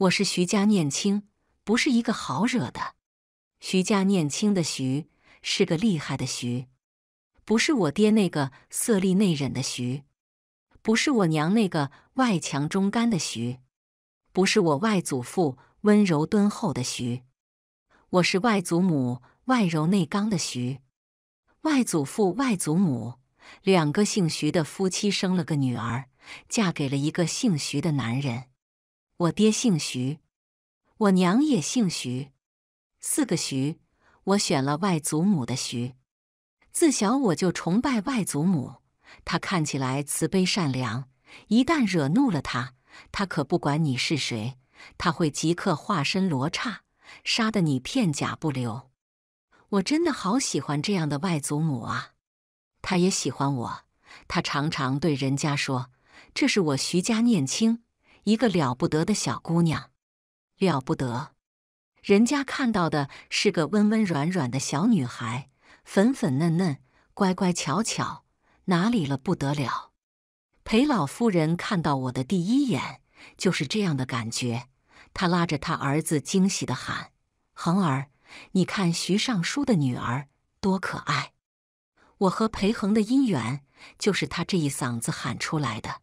我是徐家念青，不是一个好惹的。徐家念青的徐是个厉害的徐，不是我爹那个色厉内荏的徐，不是我娘那个外强中干的徐，不是我外祖父温柔敦厚的徐，我是外祖母外柔内刚的徐。外祖父、外祖母两个姓徐的夫妻生了个女儿，嫁给了一个姓徐的男人。我爹姓徐，我娘也姓徐，四个徐，我选了外祖母的徐。自小我就崇拜外祖母，她看起来慈悲善良，一旦惹怒了她，她可不管你是谁，她会即刻化身罗刹，杀得你片甲不留。我真的好喜欢这样的外祖母啊！她也喜欢我，她常常对人家说：“这是我徐家念亲。”一个了不得的小姑娘，了不得！人家看到的是个温温软软的小女孩，粉粉嫩嫩，乖乖巧巧，哪里了不得了？裴老夫人看到我的第一眼就是这样的感觉，她拉着他儿子惊喜的喊：“恒儿，你看徐尚书的女儿多可爱！”我和裴恒的姻缘就是他这一嗓子喊出来的。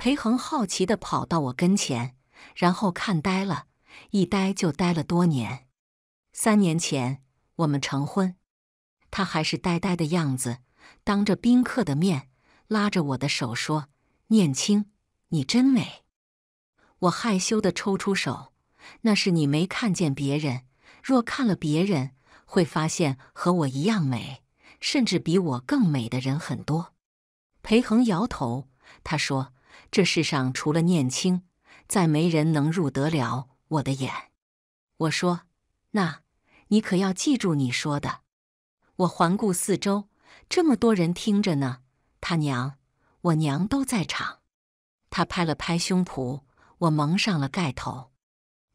裴恒好奇地跑到我跟前，然后看呆了，一呆就呆了多年。三年前我们成婚，他还是呆呆的样子，当着宾客的面拉着我的手说：“念青，你真美。”我害羞地抽出手，那是你没看见别人，若看了别人，会发现和我一样美，甚至比我更美的人很多。裴恒摇头，他说。这世上除了念青，再没人能入得了我的眼。我说：“那你可要记住你说的。”我环顾四周，这么多人听着呢。他娘，我娘都在场。他拍了拍胸脯。我蒙上了盖头，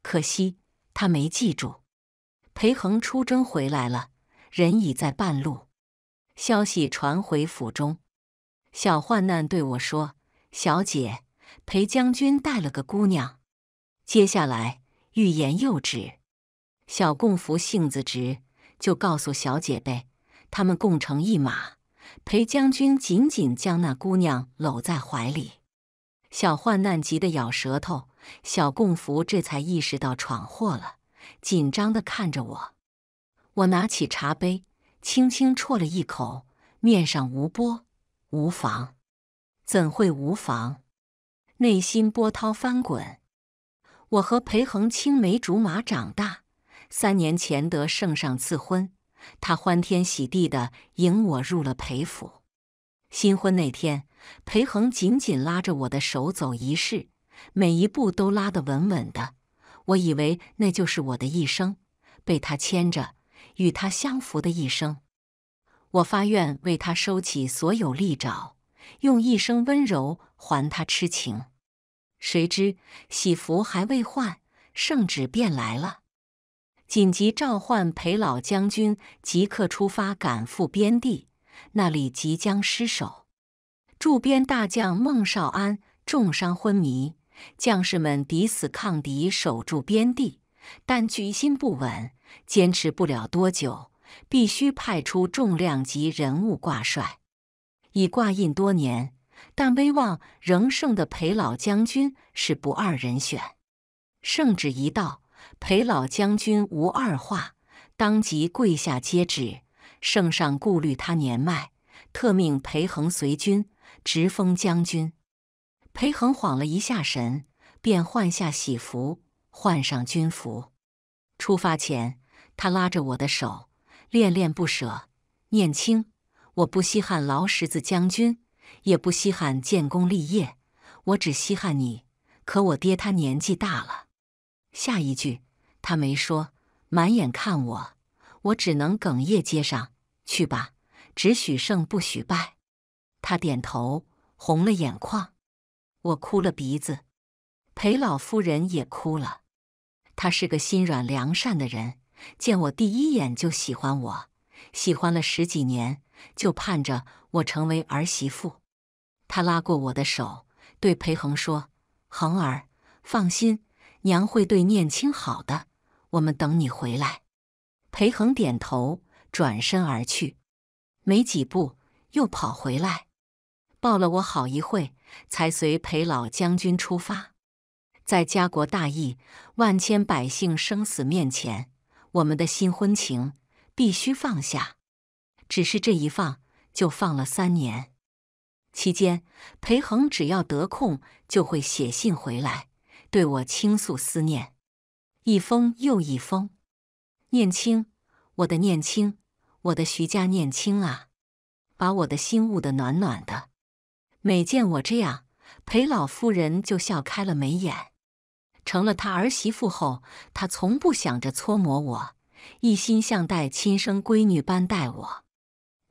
可惜他没记住。裴恒出征回来了，人已在半路。消息传回府中，小患难对我说。小姐，裴将军带了个姑娘，接下来欲言又止。小供福性子直，就告诉小姐呗。他们共乘一马，裴将军紧紧将那姑娘搂在怀里。小患难急得咬舌头，小供福这才意识到闯祸了，紧张的看着我。我拿起茶杯，轻轻啜了一口，面上无波，无妨。怎会无妨？内心波涛翻滚。我和裴恒青梅竹马长大，三年前得圣上赐婚，他欢天喜地的迎我入了裴府。新婚那天，裴恒紧紧拉着我的手走仪式，每一步都拉得稳稳的。我以为那就是我的一生，被他牵着，与他相扶的一生。我发愿为他收起所有利爪。用一生温柔还他痴情，谁知喜服还未换，圣旨便来了。紧急召唤裴老将军，即刻出发，赶赴边地。那里即将失守，驻边大将孟少安重伤昏迷，将士们抵死抗敌，守住边地，但举心不稳，坚持不了多久，必须派出重量级人物挂帅。已挂印多年，但威望仍盛的裴老将军是不二人选。圣旨一到，裴老将军无二话，当即跪下接旨。圣上顾虑他年迈，特命裴恒随军，直封将军。裴恒晃了一下神，便换下喜服，换上军服。出发前，他拉着我的手，恋恋不舍，念青。我不稀罕劳什子将军，也不稀罕建功立业，我只稀罕你。可我爹他年纪大了，下一句他没说，满眼看我，我只能哽咽接上去吧。只许胜不许败。他点头，红了眼眶，我哭了鼻子，裴老夫人也哭了。他是个心软良善的人，见我第一眼就喜欢我，喜欢了十几年。就盼着我成为儿媳妇。他拉过我的手，对裴恒说：“恒儿，放心，娘会对念青好的。我们等你回来。”裴恒点头，转身而去。没几步，又跑回来，抱了我好一会，才随裴老将军出发。在家国大义、万千百姓生死面前，我们的新婚情必须放下。只是这一放，就放了三年。期间，裴恒只要得空，就会写信回来，对我倾诉思念，一封又一封。念青，我的念青，我的徐家念青啊，把我的心捂得暖暖的。每见我这样，裴老夫人就笑开了眉眼。成了他儿媳妇后，他从不想着搓磨我，一心像待亲生闺女般待我。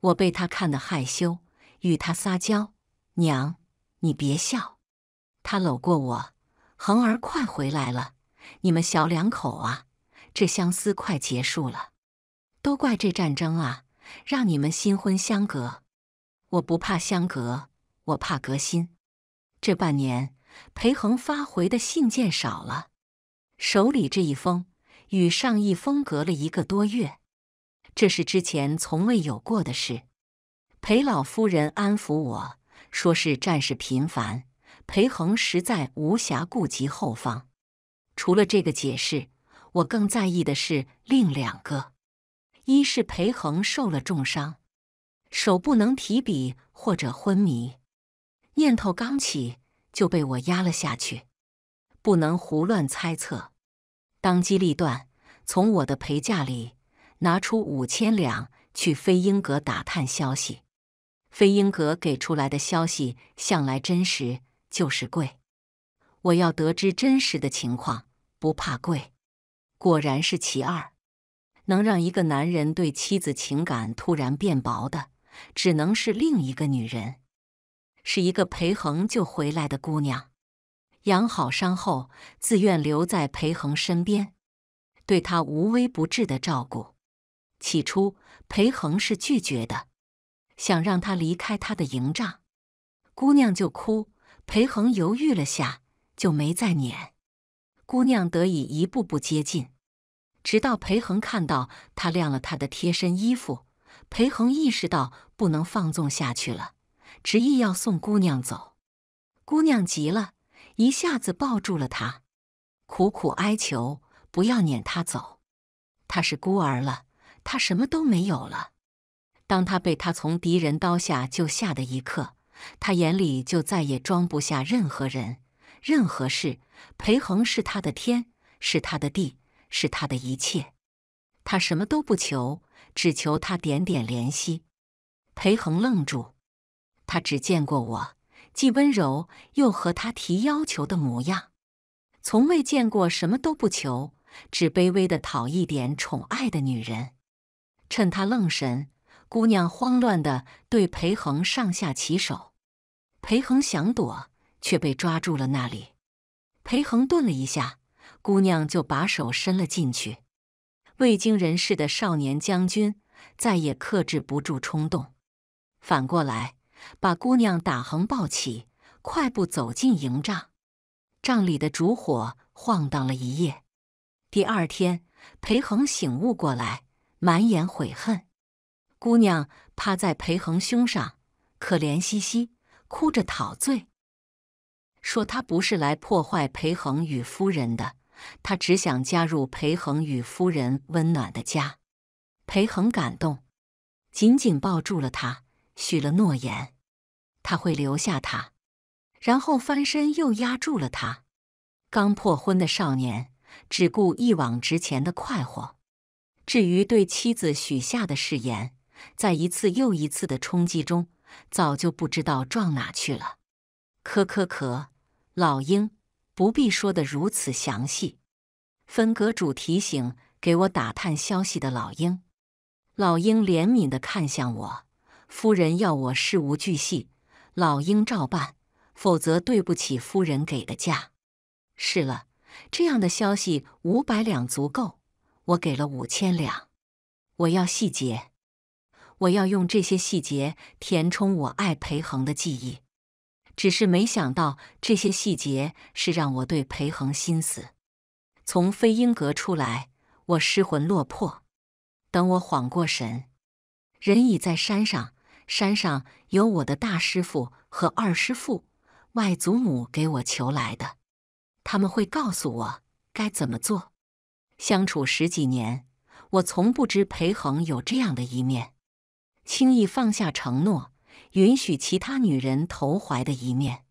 我被他看得害羞，与他撒娇：“娘，你别笑。”他搂过我：“恒儿，快回来了，你们小两口啊，这相思快结束了。都怪这战争啊，让你们新婚相隔。我不怕相隔，我怕隔心。这半年，裴恒发回的信件少了，手里这一封，与上一封隔了一个多月。”这是之前从未有过的事。裴老夫人安抚我说：“是战事频繁，裴恒实在无暇顾及后方。”除了这个解释，我更在意的是另两个：一是裴恒受了重伤，手不能提笔或者昏迷；念头刚起就被我压了下去，不能胡乱猜测，当机立断，从我的陪嫁里。拿出五千两去飞鹰阁打探消息，飞鹰阁给出来的消息向来真实，就是贵。我要得知真实的情况，不怕贵。果然是其二，能让一个男人对妻子情感突然变薄的，只能是另一个女人，是一个裴恒救回来的姑娘，养好伤后自愿留在裴恒身边，对他无微不至的照顾。起初，裴恒是拒绝的，想让他离开他的营帐，姑娘就哭。裴恒犹豫了下，就没再撵。姑娘得以一步步接近，直到裴恒看到他晾了他的贴身衣服，裴恒意识到不能放纵下去了，执意要送姑娘走。姑娘急了，一下子抱住了他，苦苦哀求不要撵他走，他是孤儿了。他什么都没有了。当他被他从敌人刀下救下的一刻，他眼里就再也装不下任何人、任何事。裴恒是他的天，是他的地，是他的一切。他什么都不求，只求他点点怜惜。裴恒愣住，他只见过我既温柔又和他提要求的模样，从未见过什么都不求，只卑微的讨一点宠爱的女人。趁他愣神，姑娘慌乱地对裴恒上下其手。裴恒想躲，却被抓住了那里。裴恒顿了一下，姑娘就把手伸了进去。未经人事的少年将军再也克制不住冲动，反过来把姑娘打横抱起，快步走进营帐。帐里的烛火晃荡了一夜。第二天，裴恒醒悟过来。满眼悔恨，姑娘趴在裴恒胸上，可怜兮兮，哭着讨醉，说他不是来破坏裴恒与夫人的，他只想加入裴恒与夫人温暖的家。裴恒感动，紧紧抱住了她，许了诺言，他会留下她。然后翻身又压住了她。刚破婚的少年，只顾一往直前的快活。至于对妻子许下的誓言，在一次又一次的冲击中，早就不知道撞哪去了。咳咳咳，老鹰不必说的如此详细。分阁主提醒给我打探消息的老鹰，老鹰怜悯的看向我。夫人要我事无巨细，老鹰照办，否则对不起夫人给的价。是了，这样的消息五百两足够。我给了五千两，我要细节，我要用这些细节填充我爱裴恒的记忆。只是没想到这些细节是让我对裴恒心死。从飞鹰阁出来，我失魂落魄。等我缓过神，人已在山上，山上有我的大师傅和二师傅，外祖母给我求来的，他们会告诉我该怎么做。相处十几年，我从不知裴恒有这样的一面，轻易放下承诺，允许其他女人投怀的一面。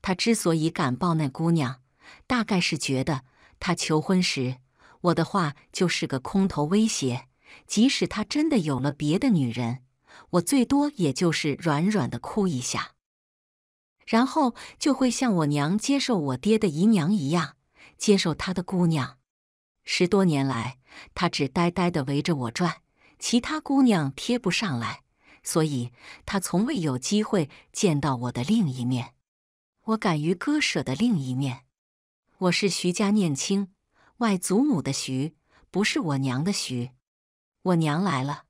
他之所以敢抱那姑娘，大概是觉得他求婚时我的话就是个空头威胁，即使他真的有了别的女人，我最多也就是软软的哭一下，然后就会像我娘接受我爹的姨娘一样，接受他的姑娘。十多年来，他只呆呆的围着我转，其他姑娘贴不上来，所以他从未有机会见到我的另一面，我敢于割舍的另一面。我是徐家念青，外祖母的徐，不是我娘的徐。我娘来了，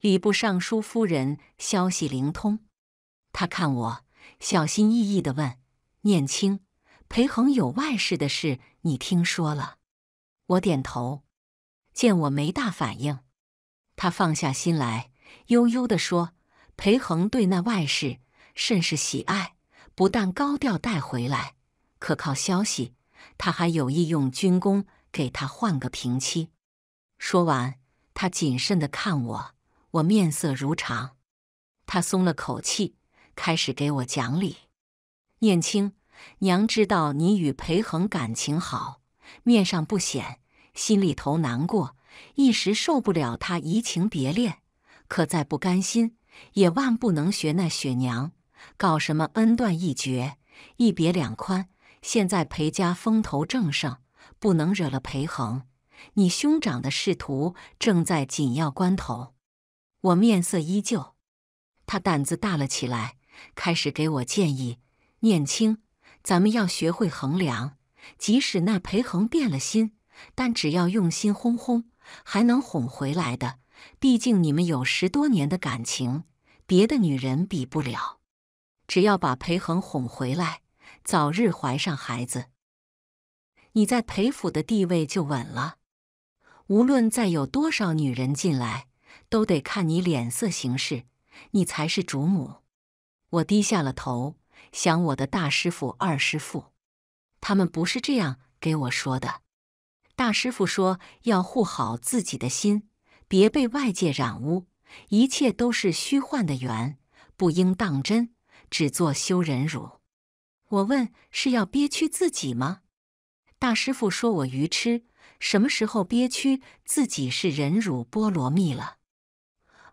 礼部尚书夫人消息灵通，她看我，小心翼翼的问：“念青，裴恒有外事的事，你听说了？”我点头，见我没大反应，他放下心来，悠悠的说：“裴恒对那外事甚是喜爱，不但高调带回来，可靠消息，他还有意用军功给他换个平妻。”说完，他谨慎的看我，我面色如常，他松了口气，开始给我讲理：“念青，娘知道你与裴恒感情好，面上不显。”心里头难过，一时受不了他移情别恋，可再不甘心也万不能学那雪娘，搞什么恩断义绝、一别两宽。现在裴家风头正盛，不能惹了裴恒，你兄长的仕途正在紧要关头。我面色依旧，他胆子大了起来，开始给我建议：念青，咱们要学会衡量，即使那裴恒变了心。但只要用心哄哄，还能哄回来的。毕竟你们有十多年的感情，别的女人比不了。只要把裴恒哄回来，早日怀上孩子，你在裴府的地位就稳了。无论再有多少女人进来，都得看你脸色行事，你才是主母。我低下了头，想我的大师傅、二师傅，他们不是这样给我说的。大师傅说：“要护好自己的心，别被外界染污。一切都是虚幻的缘，不应当真，只做修忍辱。”我问：“是要憋屈自己吗？”大师傅说我愚痴，什么时候憋屈自己是忍辱波罗蜜了？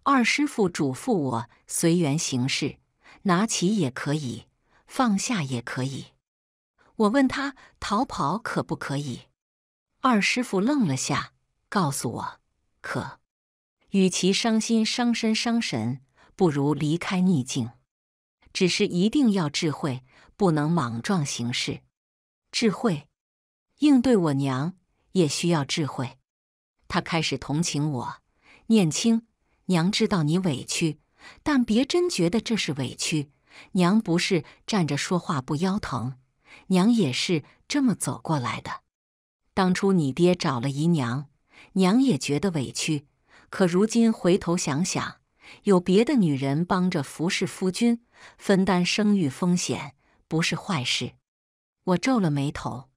二师傅嘱咐我随缘行事，拿起也可以，放下也可以。我问他：“逃跑可不可以？”二师傅愣了下，告诉我：“可，与其伤心伤身伤神，不如离开逆境。只是一定要智慧，不能莽撞行事。智慧应对我娘，也需要智慧。”他开始同情我：“念青，娘知道你委屈，但别真觉得这是委屈。娘不是站着说话不腰疼，娘也是这么走过来的。”当初你爹找了姨娘，娘也觉得委屈。可如今回头想想，有别的女人帮着服侍夫君，分担生育风险，不是坏事。我皱了眉头，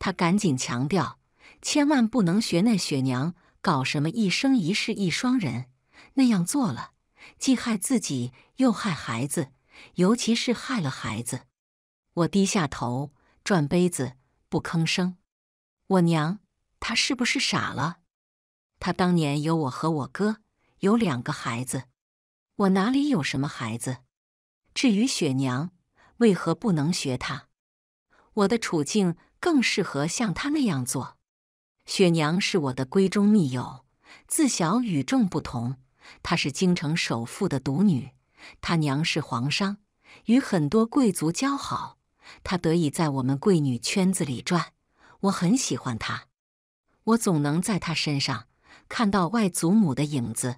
他赶紧强调：千万不能学那雪娘搞什么一生一世一双人，那样做了，既害自己，又害孩子，尤其是害了孩子。我低下头，转杯子，不吭声。我娘，她是不是傻了？她当年有我和我哥，有两个孩子，我哪里有什么孩子？至于雪娘，为何不能学她？我的处境更适合像她那样做。雪娘是我的闺中密友，自小与众不同。她是京城首富的独女，她娘是皇商，与很多贵族交好，她得以在我们贵女圈子里转。我很喜欢他，我总能在他身上看到外祖母的影子。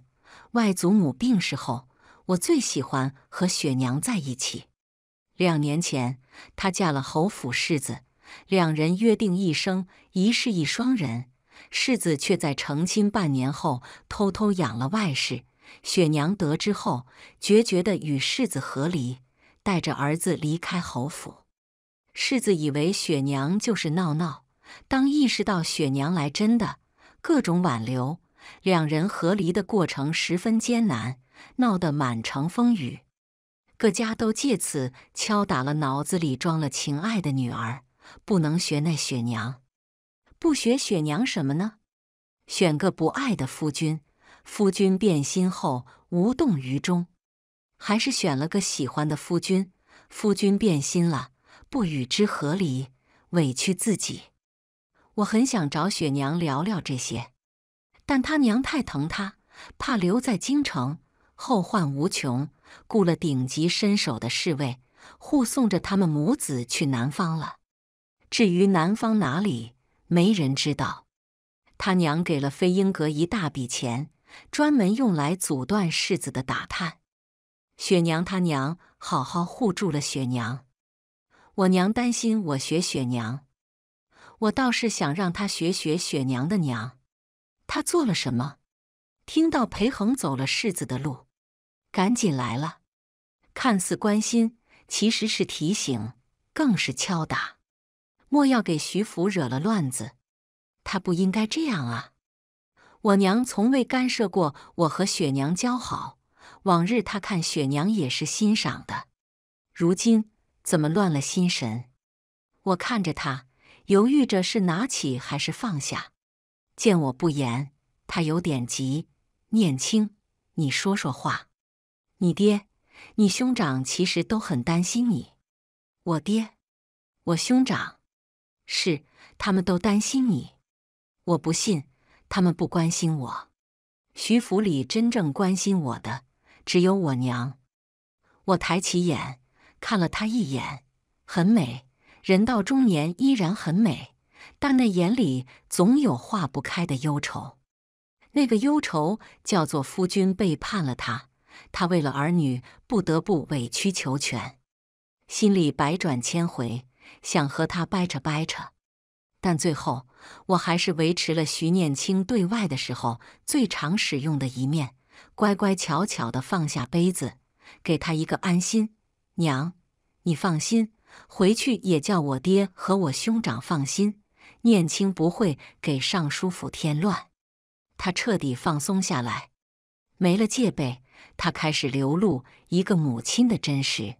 外祖母病逝后，我最喜欢和雪娘在一起。两年前，她嫁了侯府世子，两人约定一生一世一双人。世子却在成亲半年后偷偷养了外室，雪娘得知后，决绝地与世子和离，带着儿子离开侯府。世子以为雪娘就是闹闹。当意识到雪娘来真的，各种挽留，两人和离的过程十分艰难，闹得满城风雨。各家都借此敲打了脑子里装了情爱的女儿，不能学那雪娘。不学雪娘什么呢？选个不爱的夫君，夫君变心后无动于衷；还是选了个喜欢的夫君，夫君变心了，不与之和离，委屈自己。我很想找雪娘聊聊这些，但她娘太疼她，怕留在京城后患无穷，雇了顶级身手的侍卫护送着他们母子去南方了。至于南方哪里，没人知道。他娘给了飞鹰阁一大笔钱，专门用来阻断世子的打探。雪娘他娘好好护住了雪娘。我娘担心我学雪娘。我倒是想让他学学雪娘的娘，他做了什么？听到裴恒走了世子的路，赶紧来了。看似关心，其实是提醒，更是敲打。莫要给徐福惹了乱子。他不应该这样啊！我娘从未干涉过我和雪娘交好，往日她看雪娘也是欣赏的，如今怎么乱了心神？我看着他。犹豫着是拿起还是放下，见我不言，他有点急。念青，你说说话。你爹、你兄长其实都很担心你。我爹、我兄长，是他们都担心你。我不信，他们不关心我。徐府里真正关心我的，只有我娘。我抬起眼，看了他一眼，很美。人到中年依然很美，但那眼里总有化不开的忧愁。那个忧愁叫做夫君背叛了他，他为了儿女不得不委曲求全，心里百转千回，想和他掰扯掰扯。但最后我还是维持了徐念青对外的时候最常使用的一面，乖乖巧巧地放下杯子，给他一个安心。娘，你放心。回去也叫我爹和我兄长放心，念青不会给尚书府添乱。他彻底放松下来，没了戒备，他开始流露一个母亲的真实。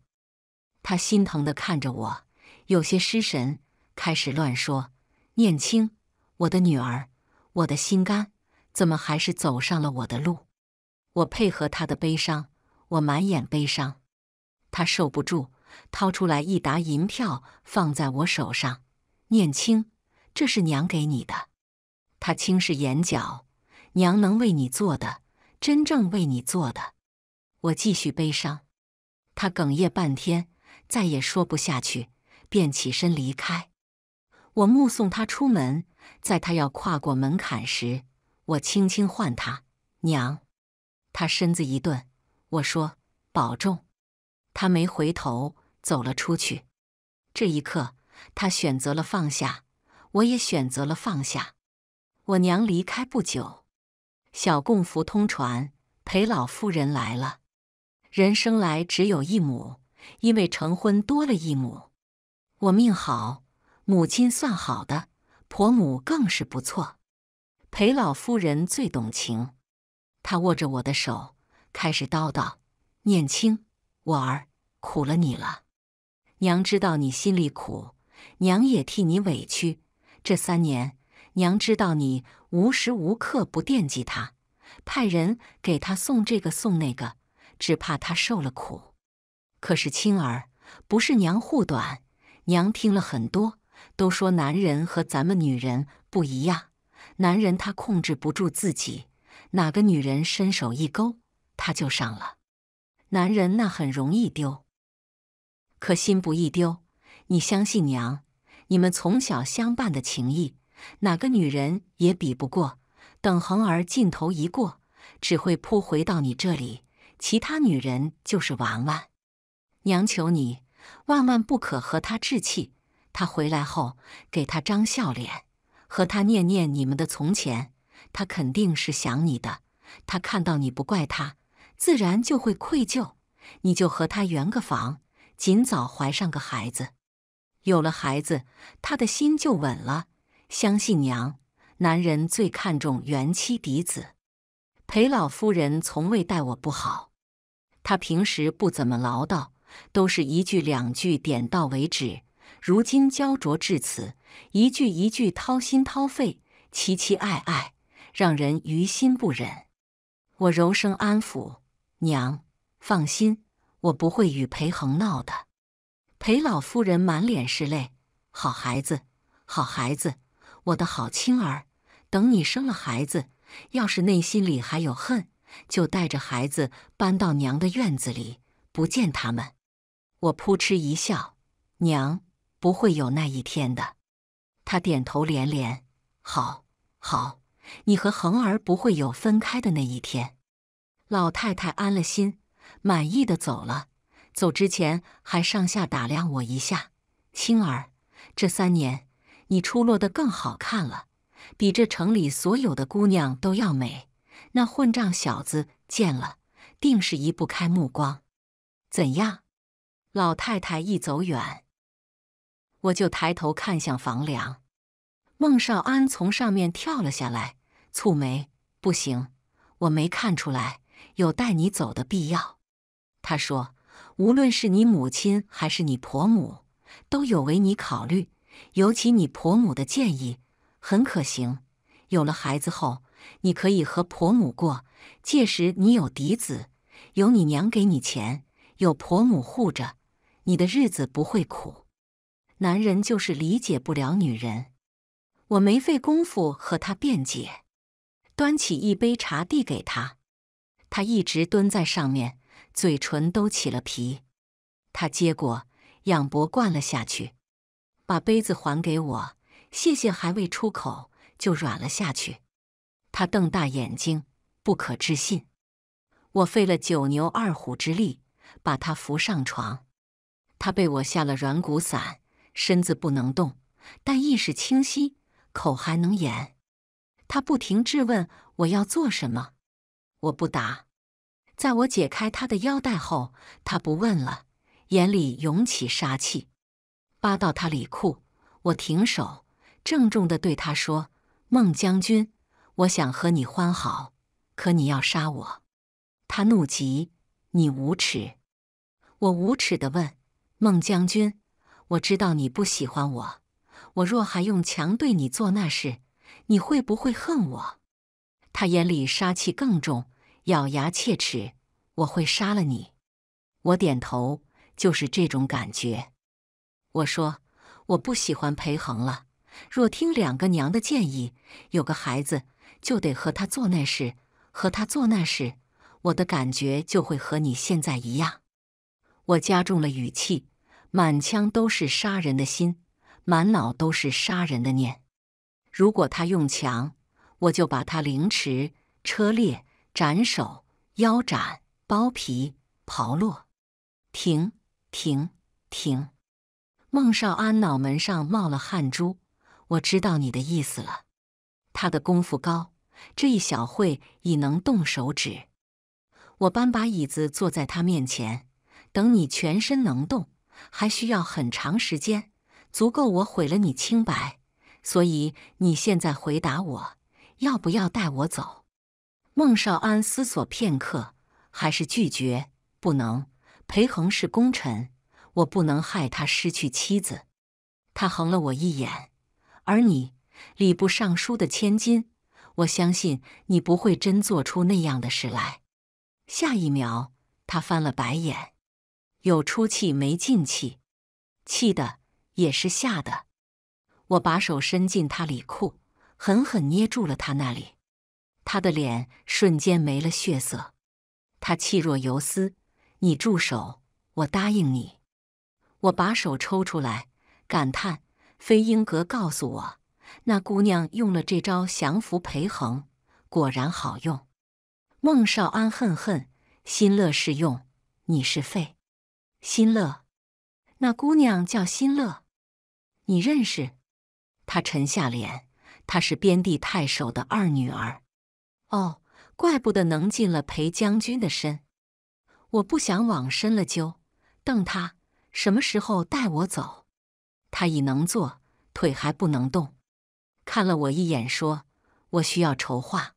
他心疼地看着我，有些失神，开始乱说：“念青，我的女儿，我的心肝，怎么还是走上了我的路？”我配合他的悲伤，我满眼悲伤，他受不住。掏出来一沓银票，放在我手上，念青，这是娘给你的。他轻视眼角，娘能为你做的，真正为你做的。我继续悲伤。他哽咽半天，再也说不下去，便起身离开。我目送他出门，在他要跨过门槛时，我轻轻唤他娘。他身子一顿，我说保重。他没回头。走了出去，这一刻，他选择了放下，我也选择了放下。我娘离开不久，小供福通传裴老夫人来了。人生来只有一母，因为成婚多了一母。我命好，母亲算好的，婆母更是不错。裴老夫人最懂情，她握着我的手，开始叨叨：“念青，我儿，苦了你了。”娘知道你心里苦，娘也替你委屈。这三年，娘知道你无时无刻不惦记他，派人给他送这个送那个，只怕他受了苦。可是青儿，不是娘护短，娘听了很多，都说男人和咱们女人不一样，男人他控制不住自己，哪个女人伸手一勾他就上了，男人那很容易丢。可心不易丢，你相信娘？你们从小相伴的情谊，哪个女人也比不过。等衡儿劲头一过，只会扑回到你这里。其他女人就是玩玩。娘求你，万万不可和他置气。他回来后，给他张笑脸，和他念念你们的从前，他肯定是想你的。他看到你不怪他，自然就会愧疚。你就和他圆个房。尽早怀上个孩子，有了孩子，他的心就稳了。相信娘，男人最看重元妻嫡子。裴老夫人从未待我不好，她平时不怎么唠叨，都是一句两句点到为止。如今焦灼至此，一句一句掏心掏肺，凄凄爱爱，让人于心不忍。我柔声安抚娘，放心。我不会与裴恒闹的。裴老夫人满脸是泪：“好孩子，好孩子，我的好青儿，等你生了孩子，要是内心里还有恨，就带着孩子搬到娘的院子里，不见他们。”我扑哧一笑：“娘，不会有那一天的。”她点头连连：“好，好，你和恒儿不会有分开的那一天。”老太太安了心。满意的走了，走之前还上下打量我一下。青儿，这三年你出落得更好看了，比这城里所有的姑娘都要美。那混账小子见了，定是移不开目光。怎样？老太太一走远，我就抬头看向房梁，孟少安从上面跳了下来，蹙眉：“不行，我没看出来有带你走的必要。”他说：“无论是你母亲还是你婆母，都有为你考虑，尤其你婆母的建议很可行。有了孩子后，你可以和婆母过，届时你有嫡子，有你娘给你钱，有婆母护着，你的日子不会苦。男人就是理解不了女人。”我没费功夫和他辩解，端起一杯茶递给他，他一直蹲在上面。嘴唇都起了皮，他接过，仰脖灌了下去，把杯子还给我，谢谢。还未出口，就软了下去。他瞪大眼睛，不可置信。我费了九牛二虎之力，把他扶上床。他被我下了软骨散，身子不能动，但意识清晰，口还能言。他不停质问我要做什么，我不答。在我解开他的腰带后，他不问了，眼里涌起杀气，扒到他里裤。我停手，郑重地对他说：“孟将军，我想和你欢好，可你要杀我。”他怒极：“你无耻！”我无耻地问：“孟将军，我知道你不喜欢我，我若还用强对你做那事，你会不会恨我？”他眼里杀气更重。咬牙切齿，我会杀了你。我点头，就是这种感觉。我说我不喜欢裴恒了。若听两个娘的建议，有个孩子就得和他做那事，和他做那事，我的感觉就会和你现在一样。我加重了语气，满腔都是杀人的心，满脑都是杀人的念。如果他用强，我就把他凌迟车裂。斩首、腰斩、剥皮、刨落，停停停！孟少安脑门上冒了汗珠，我知道你的意思了。他的功夫高，这一小会已能动手指。我搬把椅子坐在他面前，等你全身能动，还需要很长时间，足够我毁了你清白。所以你现在回答我，要不要带我走？孟少安思索片刻，还是拒绝：“不能，裴恒是功臣，我不能害他失去妻子。”他横了我一眼，而你，礼部尚书的千金，我相信你不会真做出那样的事来。下一秒，他翻了白眼，有出气没进气，气的也是吓的。我把手伸进他里裤，狠狠捏住了他那里。他的脸瞬间没了血色，他气若游丝。你住手！我答应你。我把手抽出来，感叹：飞鹰阁告诉我，那姑娘用了这招降服裴恒，果然好用。孟少安恨恨，新乐是用你是废，新乐那姑娘叫新乐，你认识？他沉下脸，她是边地太守的二女儿。哦，怪不得能进了裴将军的身。我不想往深了揪，瞪他。什么时候带我走？他已能坐，腿还不能动。看了我一眼，说：“我需要筹划。”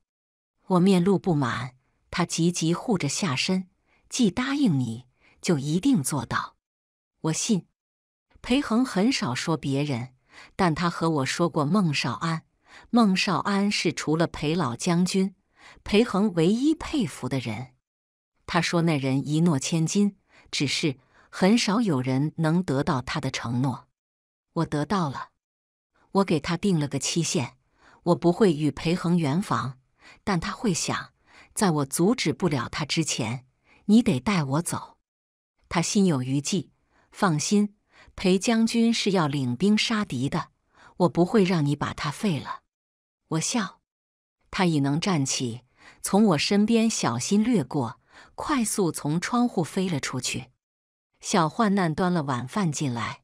我面露不满。他急急护着下身，既答应你，就一定做到。我信。裴恒很少说别人，但他和我说过孟少安。孟少安是除了裴老将军。裴恒唯一佩服的人，他说：“那人一诺千金，只是很少有人能得到他的承诺。我得到了，我给他定了个期限，我不会与裴恒圆房，但他会想，在我阻止不了他之前，你得带我走。”他心有余悸。放心，裴将军是要领兵杀敌的，我不会让你把他废了。我笑。他已能站起，从我身边小心掠过，快速从窗户飞了出去。小患难端了晚饭进来，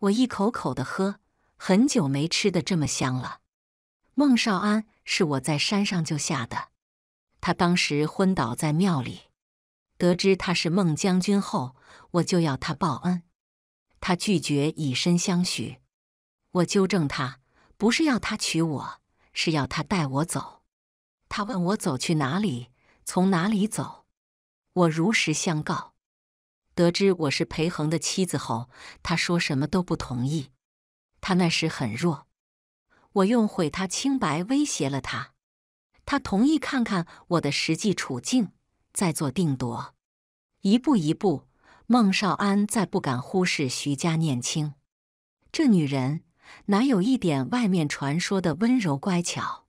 我一口口的喝，很久没吃的这么香了。孟少安是我在山上救下的，他当时昏倒在庙里。得知他是孟将军后，我就要他报恩，他拒绝以身相许。我纠正他，不是要他娶我。是要他带我走，他问我走去哪里，从哪里走，我如实相告。得知我是裴恒的妻子后，他说什么都不同意。他那时很弱，我用毁他清白威胁了他，他同意看看我的实际处境，再做定夺。一步一步，孟少安再不敢忽视徐家念青这女人。哪有一点外面传说的温柔乖巧？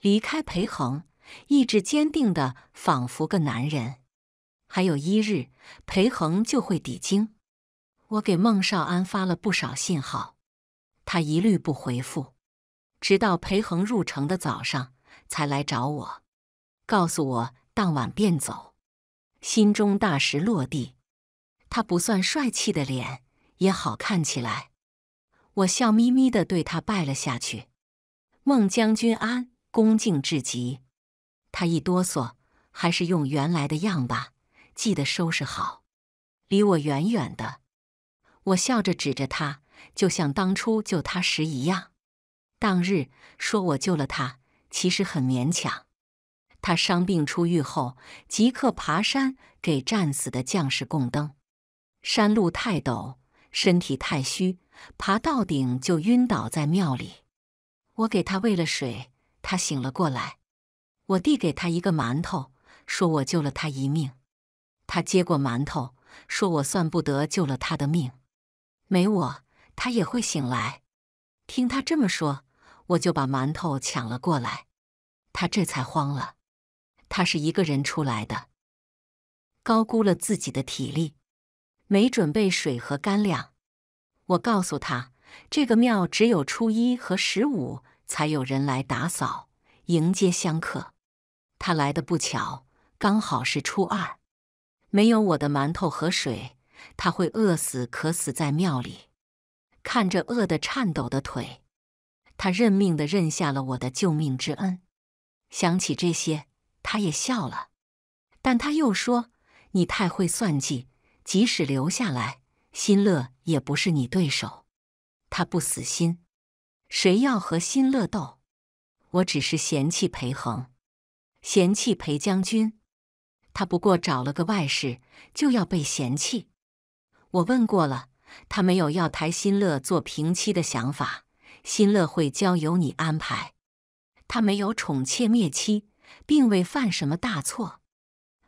离开裴恒，意志坚定的仿佛个男人。还有一日，裴恒就会抵京。我给孟少安发了不少信号，他一律不回复，直到裴恒入城的早上才来找我，告诉我当晚便走。心中大石落地，他不算帅气的脸也好看起来。我笑眯眯的对他拜了下去，孟将军安，恭敬至极。他一哆嗦，还是用原来的样吧，记得收拾好，离我远远的。我笑着指着他，就像当初救他时一样。当日说我救了他，其实很勉强。他伤病出狱后，即刻爬山给战死的将士供灯。山路太陡，身体太虚。爬到顶就晕倒在庙里，我给他喂了水，他醒了过来。我递给他一个馒头，说我救了他一命。他接过馒头，说我算不得救了他的命，没我他也会醒来。听他这么说，我就把馒头抢了过来。他这才慌了，他是一个人出来的，高估了自己的体力，没准备水和干粮。我告诉他，这个庙只有初一和十五才有人来打扫，迎接香客。他来的不巧，刚好是初二，没有我的馒头和水，他会饿死渴死在庙里。看着饿得颤抖的腿，他认命的认下了我的救命之恩。想起这些，他也笑了。但他又说：“你太会算计，即使留下来，心乐。”也不是你对手，他不死心。谁要和新乐斗？我只是嫌弃裴恒，嫌弃裴将军。他不过找了个外室，就要被嫌弃。我问过了，他没有要抬新乐做平妻的想法。新乐会交由你安排。他没有宠妾灭妻，并未犯什么大错。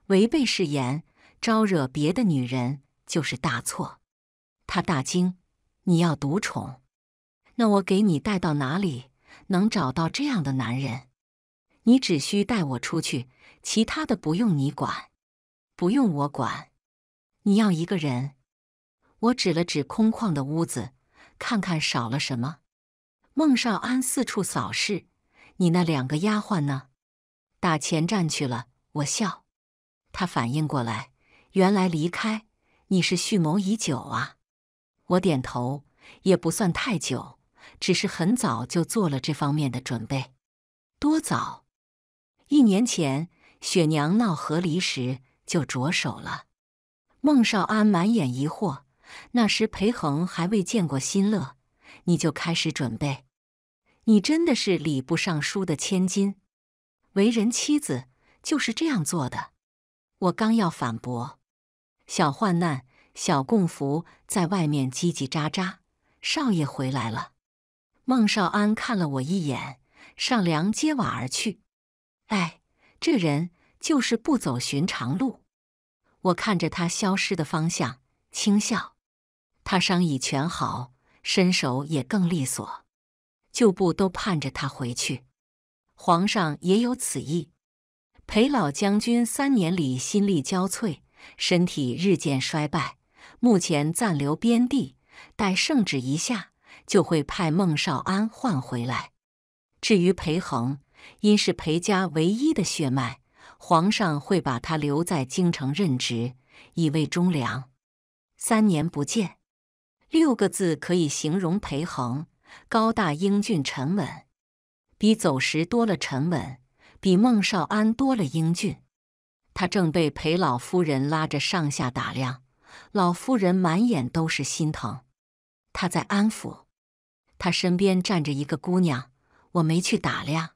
违背誓言，招惹别的女人，就是大错。他大惊：“你要独宠？那我给你带到哪里能找到这样的男人？你只需带我出去，其他的不用你管，不用我管。你要一个人。”我指了指空旷的屋子，看看少了什么。孟少安四处扫视：“你那两个丫鬟呢？打前站去了。”我笑。他反应过来：“原来离开你是蓄谋已久啊！”我点头，也不算太久，只是很早就做了这方面的准备。多早？一年前，雪娘闹和离时就着手了。孟少安满眼疑惑，那时裴恒还未见过新乐，你就开始准备？你真的是礼部尚书的千金，为人妻子就是这样做的。我刚要反驳，小患难。小供福在外面叽叽喳喳：“少爷回来了。”孟少安看了我一眼，上梁接瓦而去。哎，这人就是不走寻常路。我看着他消失的方向，轻笑。他伤已全好，身手也更利索。旧部都盼着他回去，皇上也有此意。裴老将军三年里心力交瘁，身体日渐衰败。目前暂留边地，待圣旨一下，就会派孟少安换回来。至于裴恒，因是裴家唯一的血脉，皇上会把他留在京城任职，以慰忠良。三年不见，六个字可以形容裴恒：高大、英俊、沉稳。比走时多了沉稳，比孟少安多了英俊。他正被裴老夫人拉着上下打量。老夫人满眼都是心疼，她在安抚。她身边站着一个姑娘，我没去打量。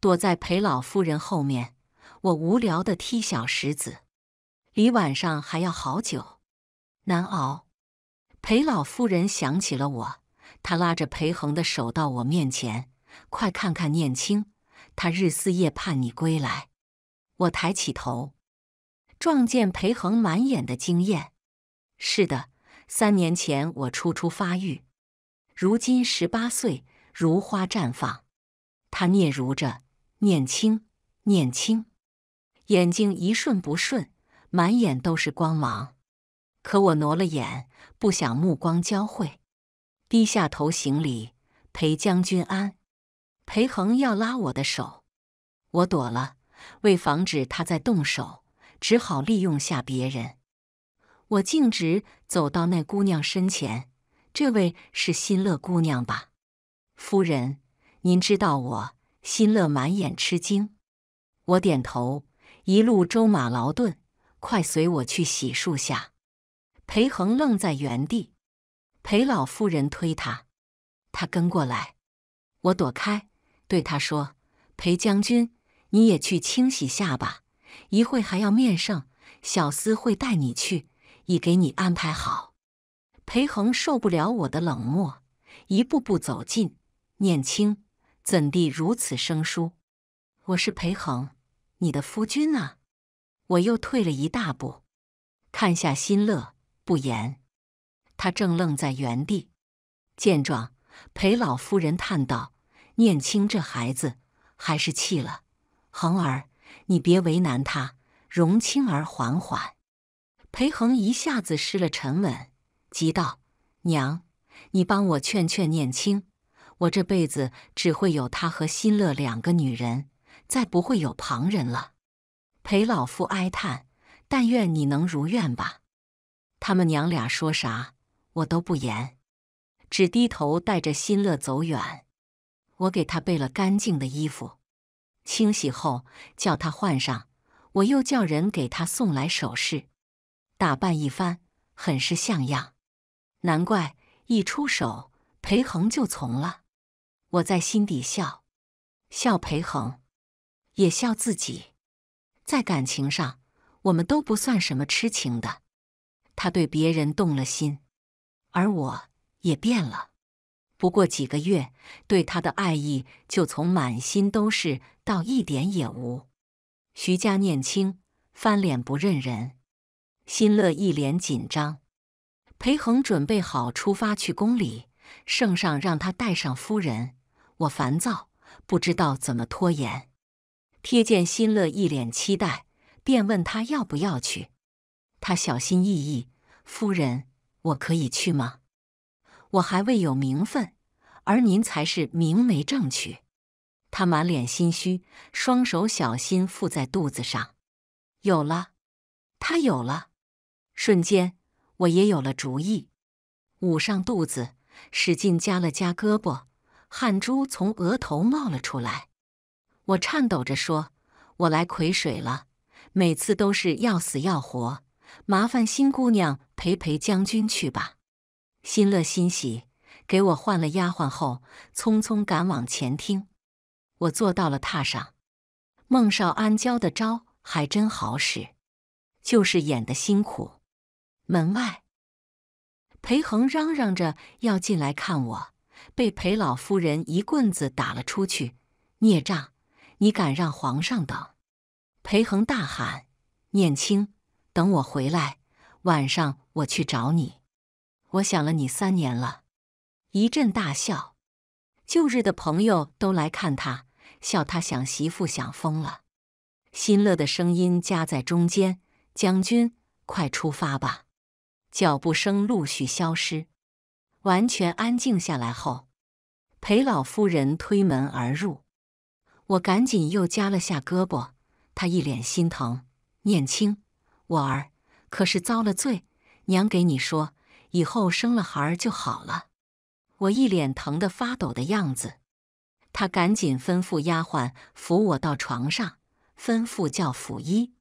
躲在裴老夫人后面，我无聊的踢小石子。离晚上还要好久，难熬。裴老夫人想起了我，她拉着裴恒的手到我面前：“快看看念青，他日思夜盼你归来。”我抬起头，撞见裴恒满眼的惊艳。是的，三年前我初初发育，如今十八岁，如花绽放。他嗫嚅着，念青，念青，眼睛一瞬不瞬，满眼都是光芒。可我挪了眼，不想目光交汇，低下头行礼，裴将军安。裴恒要拉我的手，我躲了，为防止他再动手，只好利用下别人。我径直走到那姑娘身前，这位是新乐姑娘吧？夫人，您知道我新乐，满眼吃惊。我点头，一路舟马劳顿，快随我去洗漱下。裴恒愣在原地，裴老夫人推他，他跟过来，我躲开，对他说：“裴将军，你也去清洗下吧，一会还要面圣，小厮会带你去。”已给你安排好。裴恒受不了我的冷漠，一步步走近。念青，怎地如此生疏？我是裴恒，你的夫君啊！我又退了一大步，看下心乐不言。他正愣在原地，见状，裴老夫人叹道：“念青这孩子还是气了。恒儿，你别为难他。容青儿，缓缓。”裴恒一下子失了沉稳，急道：“娘，你帮我劝劝念青，我这辈子只会有他和新乐两个女人，再不会有旁人了。”裴老夫哀叹：“但愿你能如愿吧。”他们娘俩说啥我都不言，只低头带着新乐走远。我给他备了干净的衣服，清洗后叫他换上，我又叫人给他送来首饰。打扮一番，很是像样，难怪一出手，裴恒就从了。我在心底笑笑裴恒，也笑自己，在感情上我们都不算什么痴情的。他对别人动了心，而我也变了。不过几个月，对他的爱意就从满心都是到一点也无。徐家念青翻脸不认人。新乐一脸紧张，裴恒准备好出发去宫里，圣上让他带上夫人。我烦躁，不知道怎么拖延。瞥见新乐一脸期待，便问他要不要去。他小心翼翼：“夫人，我可以去吗？我还未有名分，而您才是明媒正娶。”他满脸心虚，双手小心附在肚子上。有了，他有了。瞬间，我也有了主意，捂上肚子，使劲夹了夹胳膊，汗珠从额头冒了出来。我颤抖着说：“我来葵水了，每次都是要死要活，麻烦新姑娘陪陪将军去吧。”新乐欣喜，给我换了丫鬟后，匆匆赶往前厅。我坐到了榻上，孟少安教的招还真好使，就是演的辛苦。门外，裴恒嚷嚷着要进来看我，被裴老夫人一棍子打了出去。孽障，你敢让皇上等！裴恒大喊：“念青，等我回来，晚上我去找你。我想了你三年了。”一阵大笑，旧日的朋友都来看他，笑他想媳妇想疯了。新乐的声音夹在中间：“将军，快出发吧。”脚步声陆续消失，完全安静下来后，裴老夫人推门而入。我赶紧又夹了下胳膊，她一脸心疼：“念青，我儿可是遭了罪。娘给你说，以后生了孩儿就好了。”我一脸疼得发抖的样子，她赶紧吩咐丫鬟扶我到床上，吩咐叫府医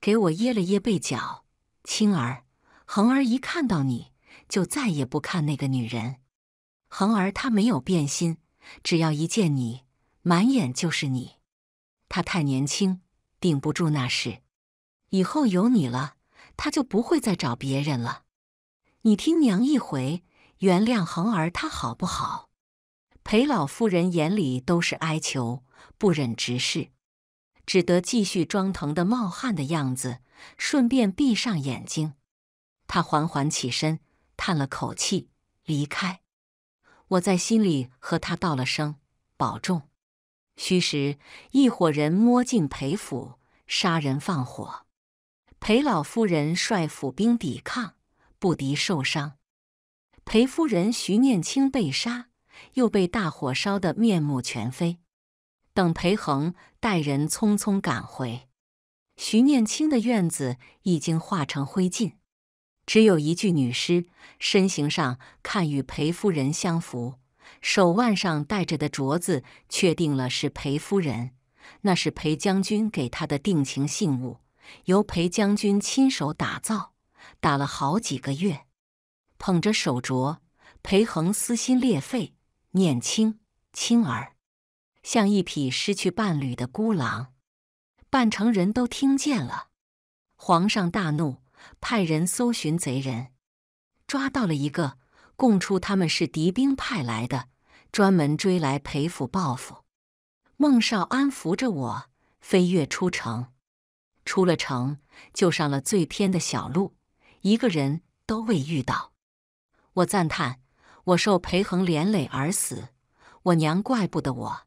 给我掖了掖被角。青儿。恒儿一看到你就再也不看那个女人。恒儿他没有变心，只要一见你，满眼就是你。他太年轻，顶不住那事。以后有你了，他就不会再找别人了。你听娘一回，原谅恒儿他好不好？裴老夫人眼里都是哀求，不忍直视，只得继续装疼的冒汗的样子，顺便闭上眼睛。他缓缓起身，叹了口气，离开。我在心里和他道了声保重。虚时，一伙人摸进裴府，杀人放火。裴老夫人率府兵抵抗，不敌受伤。裴夫人徐念清被杀，又被大火烧得面目全非。等裴恒带人匆匆赶回，徐念清的院子已经化成灰烬。只有一具女尸，身形上看与裴夫人相符，手腕上戴着的镯子确定了是裴夫人，那是裴将军给她的定情信物，由裴将军亲手打造，打了好几个月。捧着手镯，裴恒撕心裂肺念青青儿，像一匹失去伴侣的孤狼。扮成人都听见了，皇上大怒。派人搜寻贼人，抓到了一个，供出他们是敌兵派来的，专门追来裴府报复。孟少安扶着我，飞跃出城，出了城就上了最偏的小路，一个人都未遇到。我赞叹：我受裴恒连累而死，我娘怪不得我，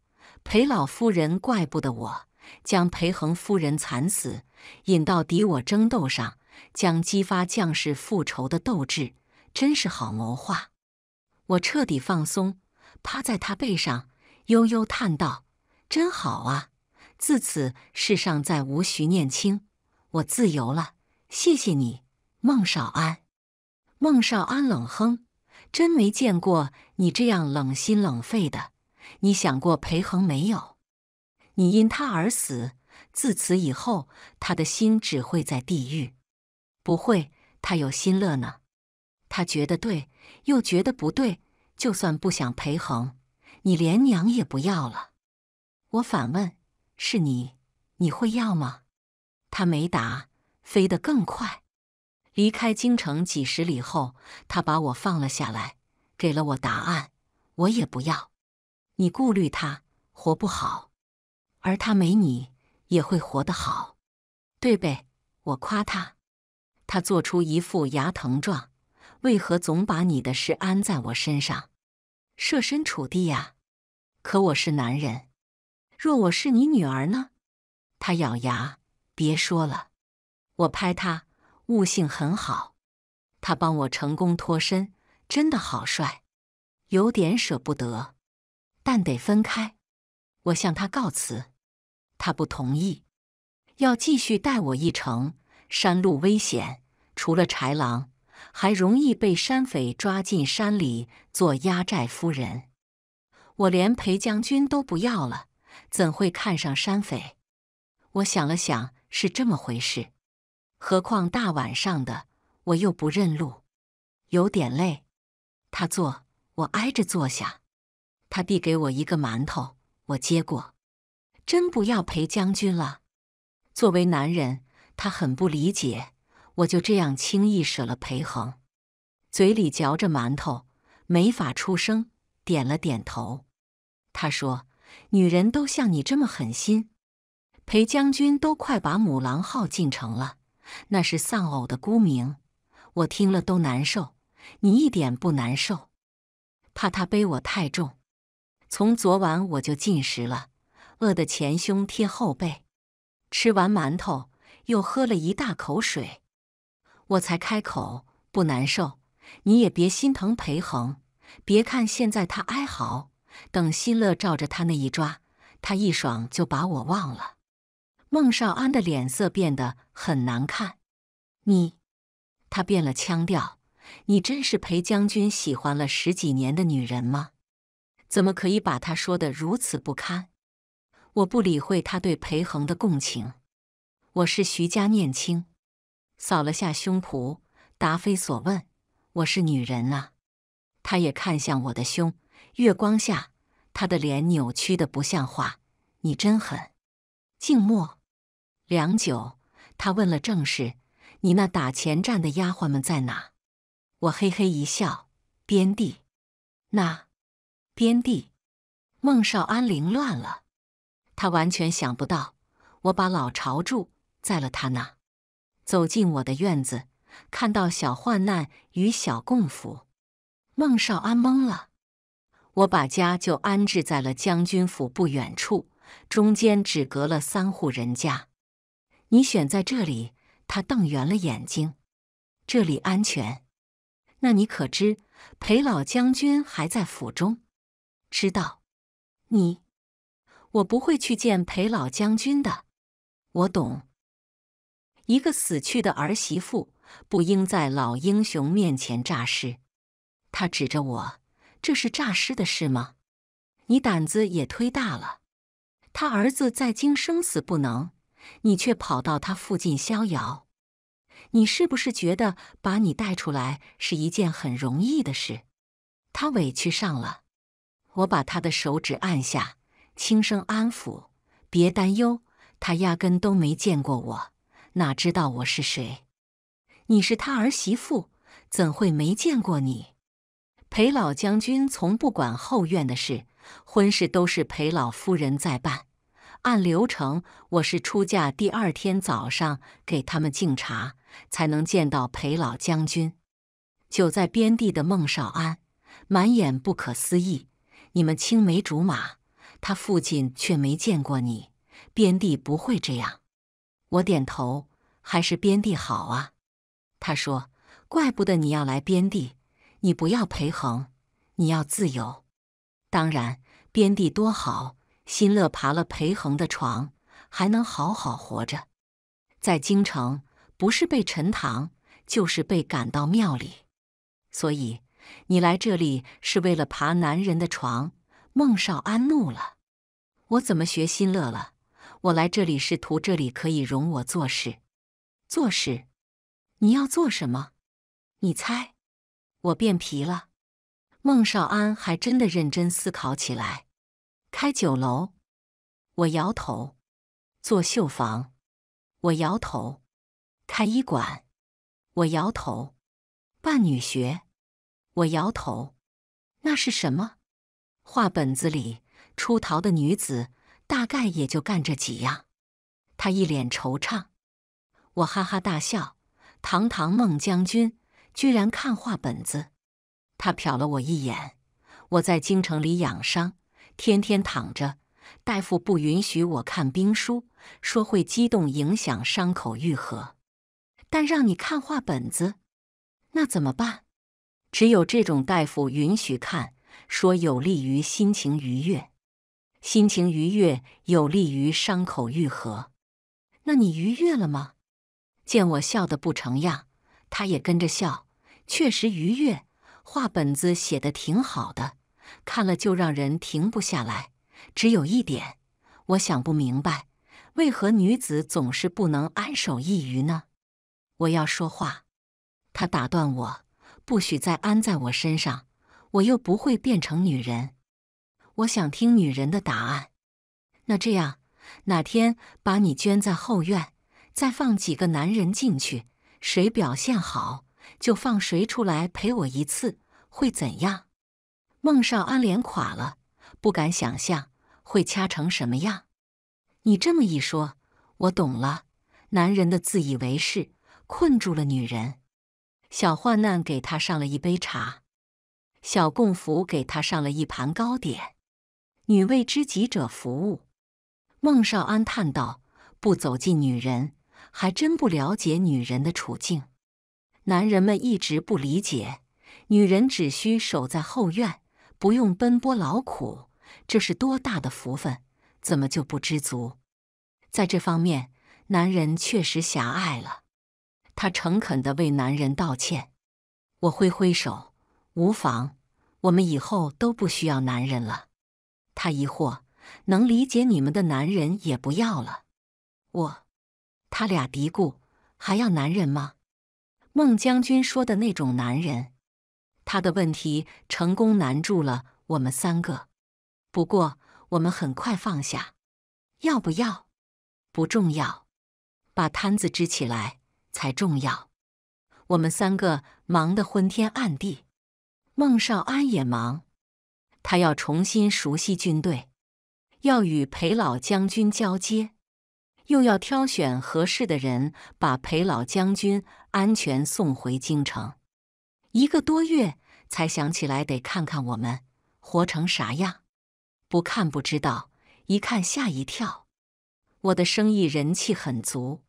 裴老夫人怪不得我，将裴恒夫人惨死引到敌我争斗上。将激发将士复仇的斗志，真是好谋划。我彻底放松，趴在他背上，悠悠叹道：“真好啊！自此世上再无徐念青，我自由了。谢谢你，孟少安。”孟少安冷哼：“真没见过你这样冷心冷肺的。你想过裴恒没有？你因他而死，自此以后，他的心只会在地狱。”不会，他有心乐呢。他觉得对，又觉得不对。就算不想裴恒，你连娘也不要了？我反问：“是你，你会要吗？”他没答，飞得更快。离开京城几十里后，他把我放了下来，给了我答案。我也不要。你顾虑他活不好，而他没你也会活得好，对呗？我夸他。他做出一副牙疼状，为何总把你的事安在我身上？设身处地呀，可我是男人。若我是你女儿呢？他咬牙，别说了。我拍他，悟性很好。他帮我成功脱身，真的好帅，有点舍不得。但得分开。我向他告辞，他不同意，要继续带我一程。山路危险。除了豺狼，还容易被山匪抓进山里做压寨夫人。我连裴将军都不要了，怎会看上山匪？我想了想，是这么回事。何况大晚上的，我又不认路，有点累。他坐，我挨着坐下。他递给我一个馒头，我接过。真不要裴将军了。作为男人，他很不理解。我就这样轻易舍了裴恒，嘴里嚼着馒头，没法出声，点了点头。他说：“女人都像你这么狠心，裴将军都快把母狼号进城了，那是丧偶的孤名，我听了都难受。你一点不难受，怕他背我太重。从昨晚我就进食了，饿得前胸贴后背。吃完馒头，又喝了一大口水。”我才开口，不难受。你也别心疼裴恒，别看现在他哀嚎，等新乐照着他那一抓，他一爽就把我忘了。孟少安的脸色变得很难看。你，他变了腔调。你真是裴将军喜欢了十几年的女人吗？怎么可以把他说得如此不堪？我不理会他对裴恒的共情。我是徐家念青。扫了下胸脯，答非所问：“我是女人啊。”他也看向我的胸，月光下，他的脸扭曲的不像话。“你真狠！”静默良久，他问了正事：“你那打前站的丫鬟们在哪？”我嘿嘿一笑，边地那边地，孟少安凌乱了，他完全想不到我把老巢住在了他那。走进我的院子，看到小患难与小共府，孟少安懵了。我把家就安置在了将军府不远处，中间只隔了三户人家。你选在这里，他瞪圆了眼睛。这里安全。那你可知裴老将军还在府中？知道。你，我不会去见裴老将军的。我懂。一个死去的儿媳妇不应在老英雄面前诈尸。他指着我：“这是诈尸的事吗？你胆子也忒大了！他儿子在京生死不能，你却跑到他附近逍遥。你是不是觉得把你带出来是一件很容易的事？”他委屈上了。我把他的手指按下，轻声安抚：“别担忧，他压根都没见过我。”哪知道我是谁？你是他儿媳妇，怎会没见过你？裴老将军从不管后院的事，婚事都是裴老夫人在办。按流程，我是出嫁第二天早上给他们敬茶，才能见到裴老将军。久在边地的孟少安满眼不可思议：你们青梅竹马，他父亲却没见过你，边地不会这样。我点头，还是边地好啊。他说：“怪不得你要来边地，你不要裴衡，你要自由。当然，边地多好，新乐爬了裴恒的床，还能好好活着。在京城，不是被陈塘，就是被赶到庙里。所以，你来这里是为了爬男人的床。”孟少安怒了：“我怎么学新乐了？”我来这里是图这里可以容我做事，做事。你要做什么？你猜。我变皮了。孟少安还真的认真思考起来。开酒楼？我摇头。做绣房？我摇头。开医馆？我摇头。办女学？我摇头。那是什么？画本子里出逃的女子。大概也就干这几样，他一脸惆怅。我哈哈大笑：堂堂孟将军，居然看画本子！他瞟了我一眼。我在京城里养伤，天天躺着，大夫不允许我看兵书，说会激动影响伤口愈合。但让你看画本子，那怎么办？只有这种大夫允许看，说有利于心情愉悦。心情愉悦有利于伤口愈合。那你愉悦了吗？见我笑得不成样，他也跟着笑。确实愉悦。画本子写得挺好的，看了就让人停不下来。只有一点，我想不明白，为何女子总是不能安守一隅呢？我要说话，他打断我，不许再安在我身上。我又不会变成女人。我想听女人的答案。那这样，哪天把你圈在后院，再放几个男人进去，谁表现好就放谁出来陪我一次，会怎样？孟少安脸垮了，不敢想象会掐成什么样。你这么一说，我懂了，男人的自以为是困住了女人。小患难给他上了一杯茶，小供福给他上了一盘糕点。女为知己者服务，孟少安叹道：“不走进女人，还真不了解女人的处境。男人们一直不理解，女人只需守在后院，不用奔波劳苦，这是多大的福分，怎么就不知足？在这方面，男人确实狭隘了。”他诚恳地为男人道歉。我挥挥手，无妨，我们以后都不需要男人了。他疑惑，能理解你们的男人也不要了，我，他俩嘀咕，还要男人吗？孟将军说的那种男人，他的问题成功难住了我们三个，不过我们很快放下，要不要不重要，把摊子支起来才重要。我们三个忙得昏天暗地，孟少安也忙。他要重新熟悉军队，要与裴老将军交接，又要挑选合适的人把裴老将军安全送回京城。一个多月才想起来得看看我们活成啥样，不看不知道，一看吓一跳。我的生意人气很足，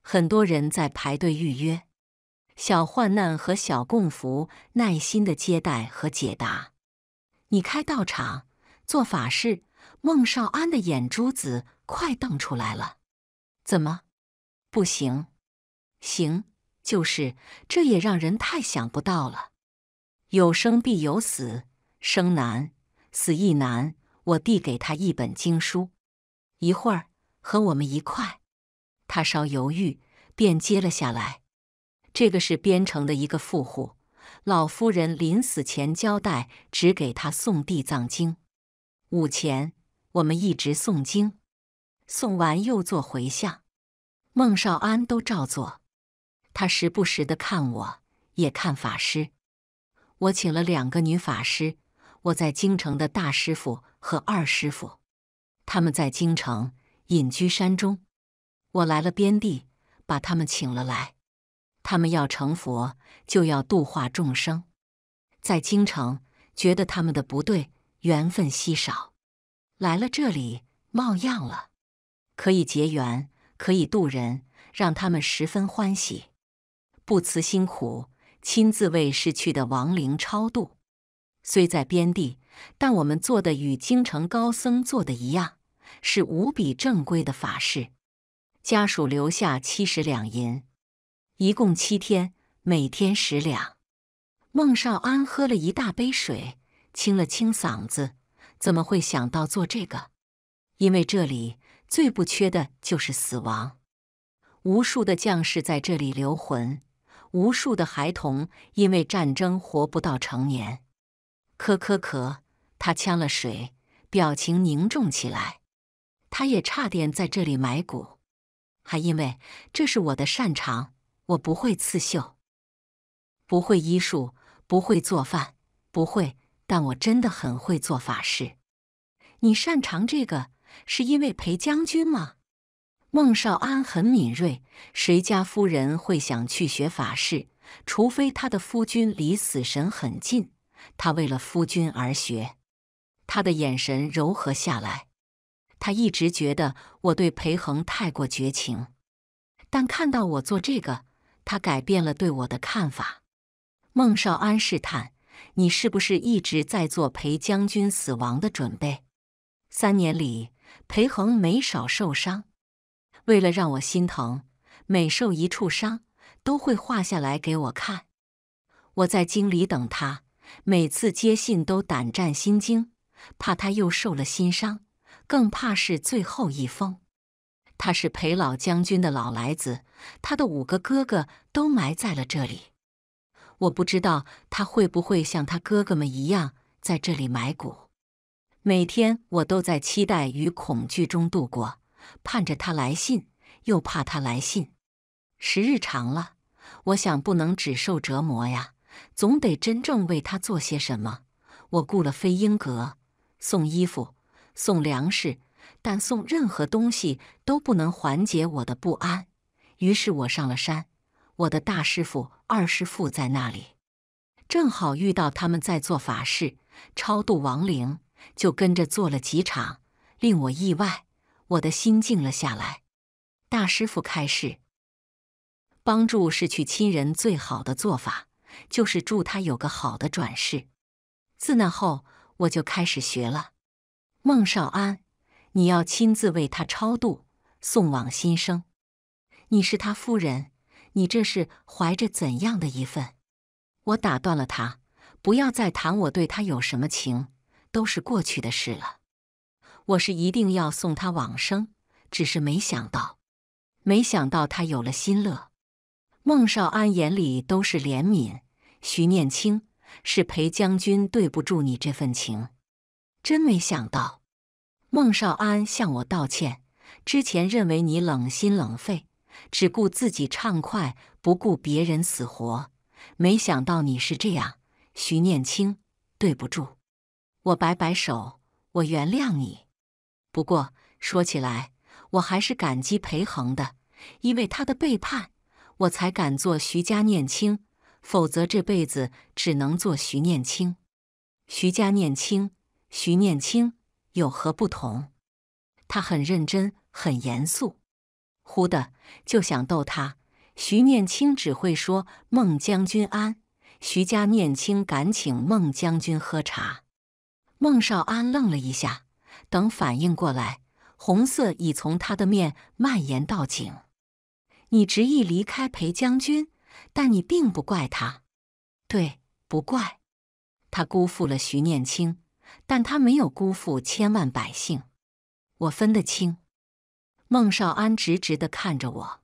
很多人在排队预约。小患难和小共福耐心的接待和解答。你开道场做法事，孟少安的眼珠子快瞪出来了。怎么，不行？行，就是这也让人太想不到了。有生必有死，生难，死亦难。我递给他一本经书，一会儿和我们一块。他稍犹豫，便接了下来。这个是边城的一个富户。老夫人临死前交代，只给他诵地藏经。午前，我们一直诵经，诵完又做回向。孟少安都照做，他时不时的看我，也看法师。我请了两个女法师，我在京城的大师傅和二师傅，他们在京城隐居山中，我来了边地，把他们请了来。他们要成佛，就要度化众生。在京城，觉得他们的不对，缘分稀少；来了这里，冒样了，可以结缘，可以度人，让他们十分欢喜。不辞辛苦，亲自为逝去的亡灵超度。虽在边地，但我们做的与京城高僧做的一样，是无比正规的法事。家属留下七十两银。一共七天，每天十两。孟少安喝了一大杯水，清了清嗓子。怎么会想到做这个？因为这里最不缺的就是死亡，无数的将士在这里留魂，无数的孩童因为战争活不到成年。咳咳咳，他呛了水，表情凝重起来。他也差点在这里埋骨，还因为这是我的擅长。我不会刺绣，不会医术，不会做饭，不会。但我真的很会做法事。你擅长这个，是因为裴将军吗？孟少安很敏锐，谁家夫人会想去学法事？除非她的夫君离死神很近，她为了夫君而学。他的眼神柔和下来。他一直觉得我对裴恒太过绝情，但看到我做这个。他改变了对我的看法。孟少安试探：“你是不是一直在做裴将军死亡的准备？三年里，裴恒没少受伤。为了让我心疼，每受一处伤都会画下来给我看。我在京里等他，每次接信都胆战心惊，怕他又受了新伤，更怕是最后一封。他是裴老将军的老来子。”他的五个哥哥都埋在了这里，我不知道他会不会像他哥哥们一样在这里埋骨。每天我都在期待与恐惧中度过，盼着他来信，又怕他来信。时日长了，我想不能只受折磨呀，总得真正为他做些什么。我雇了飞鹰阁，送衣服，送粮食，但送任何东西都不能缓解我的不安。于是我上了山，我的大师傅、二师傅在那里，正好遇到他们在做法事，超度亡灵，就跟着做了几场。令我意外，我的心静了下来。大师傅开示，帮助逝去亲人最好的做法，就是祝他有个好的转世。自那后，我就开始学了。孟少安，你要亲自为他超度，送往新生。你是他夫人，你这是怀着怎样的一份？我打断了他，不要再谈我对他有什么情，都是过去的事了。我是一定要送他往生，只是没想到，没想到他有了新乐。孟少安眼里都是怜悯。徐念清，是裴将军对不住你这份情，真没想到。孟少安向我道歉，之前认为你冷心冷肺。只顾自己畅快，不顾别人死活。没想到你是这样，徐念青，对不住。我摆摆手，我原谅你。不过说起来，我还是感激裴恒的，因为他的背叛，我才敢做徐家念青，否则这辈子只能做徐念青。徐家念青，徐念青有何不同？他很认真，很严肃。忽的就想逗他，徐念青只会说“孟将军安”。徐家念青敢请孟将军喝茶。孟少安愣了一下，等反应过来，红色已从他的面蔓延到颈。你执意离开裴将军，但你并不怪他，对，不怪。他辜负了徐念青，但他没有辜负千万百姓。我分得清。孟少安直直的看着我，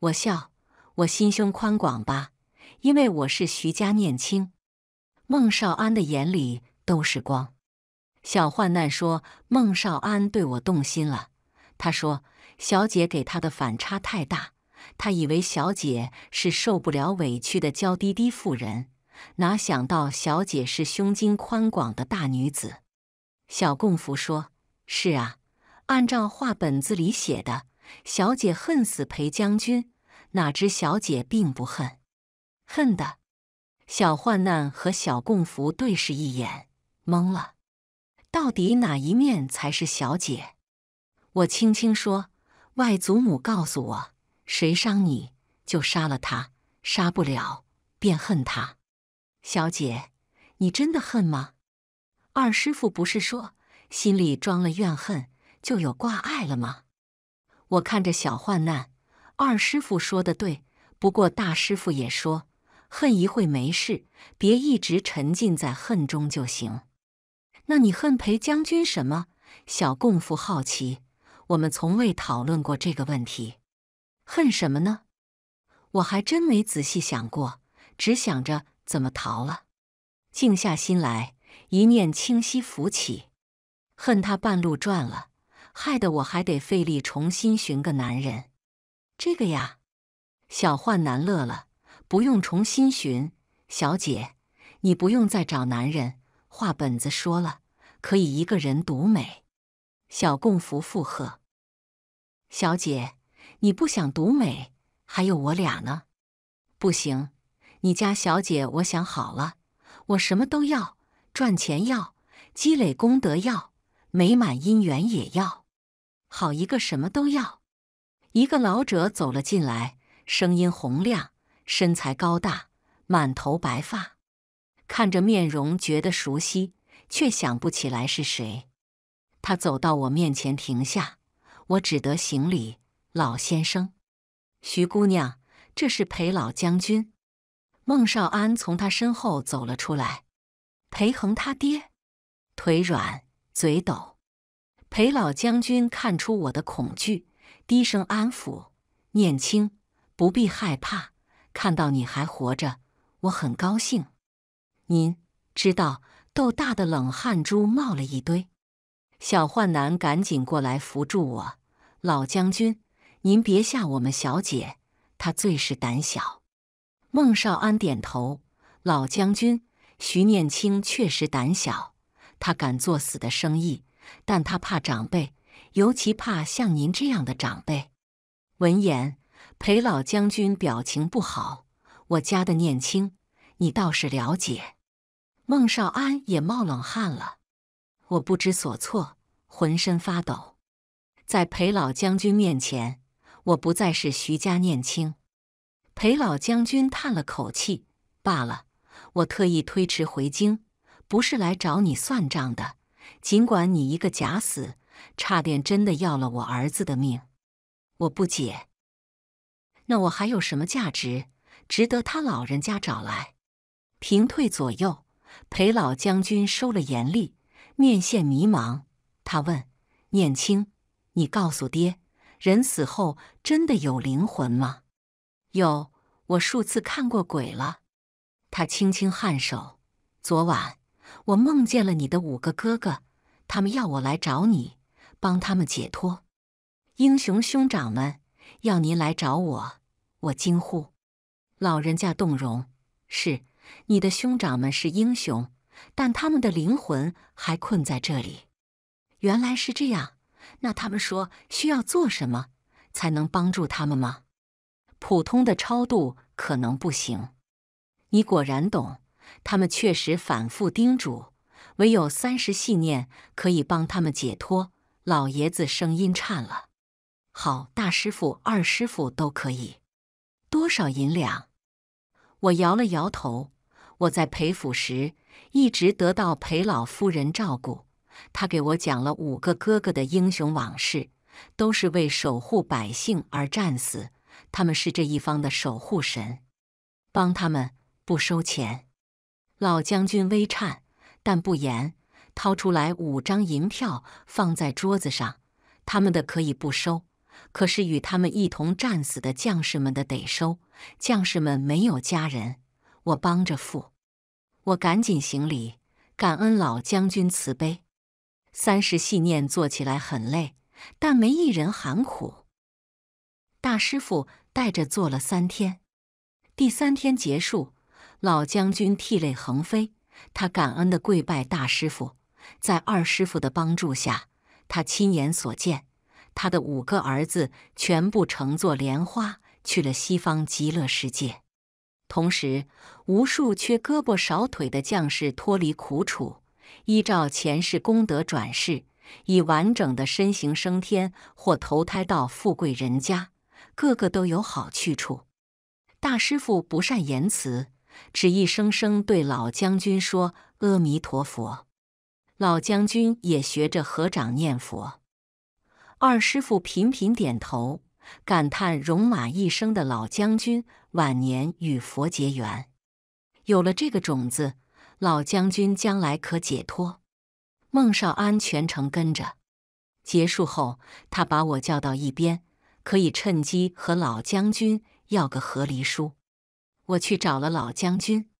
我笑，我心胸宽广吧，因为我是徐家念青。孟少安的眼里都是光。小患难说，孟少安对我动心了。他说，小姐给他的反差太大，他以为小姐是受不了委屈的娇滴滴妇人，哪想到小姐是胸襟宽广的大女子。小供福说，是啊。按照话本子里写的，小姐恨死裴将军。哪知小姐并不恨，恨的。小患难和小共福对视一眼，懵了。到底哪一面才是小姐？我轻轻说：“外祖母告诉我，谁伤你就杀了他，杀不了便恨他。小姐，你真的恨吗？”二师傅不是说，心里装了怨恨。就有挂碍了吗？我看着小患难，二师傅说的对。不过大师傅也说，恨一会没事，别一直沉浸在恨中就行。那你恨裴将军什么？小共夫好奇，我们从未讨论过这个问题。恨什么呢？我还真没仔细想过，只想着怎么逃了。静下心来，一念清晰浮起，恨他半路转了。害得我还得费力重新寻个男人，这个呀，小患难乐了，不用重新寻。小姐，你不用再找男人。话本子说了，可以一个人独美。小共福附和，小姐，你不想独美？还有我俩呢？不行，你家小姐我想好了，我什么都要：赚钱要，积累功德要，美满姻缘也要。好一个什么都要！一个老者走了进来，声音洪亮，身材高大，满头白发，看着面容觉得熟悉，却想不起来是谁。他走到我面前停下，我只得行礼：“老先生，徐姑娘，这是裴老将军。”孟少安从他身后走了出来，裴恒他爹，腿软，嘴抖。裴老将军看出我的恐惧，低声安抚：“念青，不必害怕，看到你还活着，我很高兴。”您知道，豆大的冷汗珠冒了一堆。小焕男赶紧过来扶住我。老将军，您别吓我们小姐，她最是胆小。孟少安点头：“老将军，徐念青确实胆小，他敢做死的生意。”但他怕长辈，尤其怕像您这样的长辈。闻言，裴老将军表情不好。我家的念青，你倒是了解。孟少安也冒冷汗了。我不知所措，浑身发抖。在裴老将军面前，我不再是徐家念青。裴老将军叹了口气：“罢了，我特意推迟回京，不是来找你算账的。”尽管你一个假死，差点真的要了我儿子的命，我不解，那我还有什么价值，值得他老人家找来？平退左右，裴老将军收了严厉，面现迷茫。他问念青：“你告诉爹，人死后真的有灵魂吗？”“有，我数次看过鬼了。”他轻轻颔首。昨晚我梦见了你的五个哥哥。他们要我来找你，帮他们解脱。英雄兄长们要您来找我，我惊呼。老人家动容：“是，你的兄长们是英雄，但他们的灵魂还困在这里。原来是这样。那他们说需要做什么才能帮助他们吗？普通的超度可能不行。你果然懂。他们确实反复叮嘱。”唯有三十信念可以帮他们解脱。老爷子声音颤了。好，大师傅、二师傅都可以。多少银两？我摇了摇头。我在裴府时一直得到裴老夫人照顾，她给我讲了五个哥哥的英雄往事，都是为守护百姓而战死。他们是这一方的守护神，帮他们不收钱。老将军微颤。但不严，掏出来五张银票放在桌子上。他们的可以不收，可是与他们一同战死的将士们的得收。将士们没有家人，我帮着付。我赶紧行礼，感恩老将军慈悲。三十细念做起来很累，但没一人喊苦。大师傅带着做了三天，第三天结束，老将军涕泪横飞。他感恩地跪拜大师傅，在二师傅的帮助下，他亲眼所见，他的五个儿子全部乘坐莲花去了西方极乐世界。同时，无数缺胳膊少腿的将士脱离苦楚，依照前世功德转世，以完整的身形升天或投胎到富贵人家，个个都有好去处。大师傅不善言辞。只一声声对老将军说：“阿弥陀佛。”老将军也学着合掌念佛。二师傅频频点头，感叹戎马一生的老将军晚年与佛结缘，有了这个种子，老将军将来可解脱。孟少安全程跟着。结束后，他把我叫到一边，可以趁机和老将军要个和离书。我去找了老将军，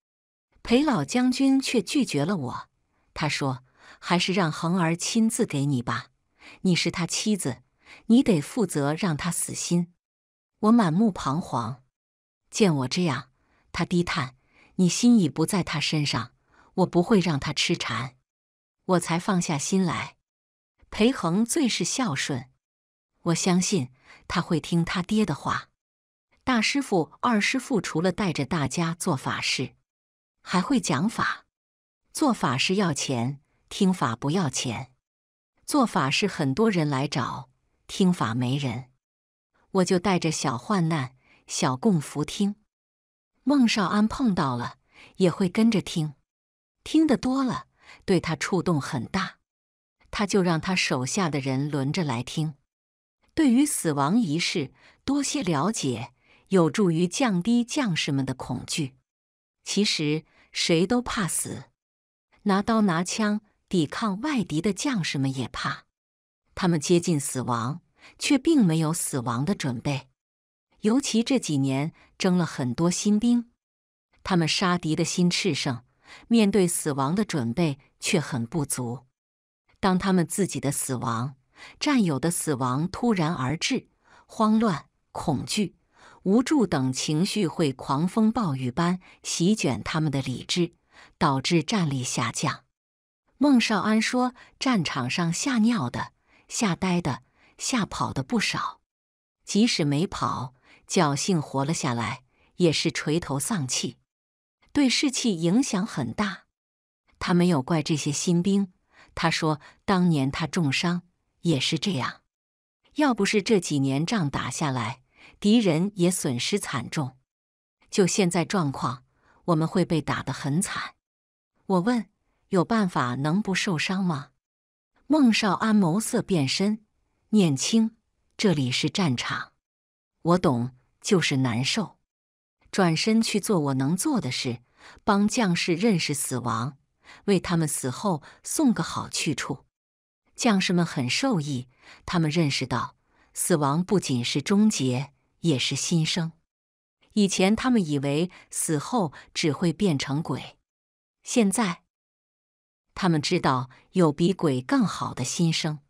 裴老将军却拒绝了我。他说：“还是让恒儿亲自给你吧，你是他妻子，你得负责让他死心。”我满目彷徨。见我这样，他低叹：“你心已不在他身上，我不会让他痴缠。”我才放下心来。裴恒最是孝顺，我相信他会听他爹的话。大师傅、二师傅除了带着大家做法事，还会讲法。做法事要钱，听法不要钱。做法事很多人来找，听法没人。我就带着小患难、小供福听。孟少安碰到了也会跟着听，听得多了，对他触动很大。他就让他手下的人轮着来听，对于死亡仪式多些了解。有助于降低将士们的恐惧。其实谁都怕死，拿刀拿枪抵抗外敌的将士们也怕。他们接近死亡，却并没有死亡的准备。尤其这几年征了很多新兵，他们杀敌的心炽盛，面对死亡的准备却很不足。当他们自己的死亡、战友的死亡突然而至，慌乱恐惧。无助等情绪会狂风暴雨般席卷他们的理智，导致战力下降。孟少安说：“战场上吓尿的、吓呆的、吓跑的不少，即使没跑，侥幸活了下来，也是垂头丧气，对士气影响很大。”他没有怪这些新兵，他说：“当年他重伤也是这样，要不是这几年仗打下来。”敌人也损失惨重，就现在状况，我们会被打得很惨。我问：有办法能不受伤吗？孟少安眸色变深，念青：这里是战场，我懂，就是难受。转身去做我能做的事，帮将士认识死亡，为他们死后送个好去处。将士们很受益，他们认识到死亡不仅是终结。也是新生。以前他们以为死后只会变成鬼，现在他们知道有比鬼更好的新生。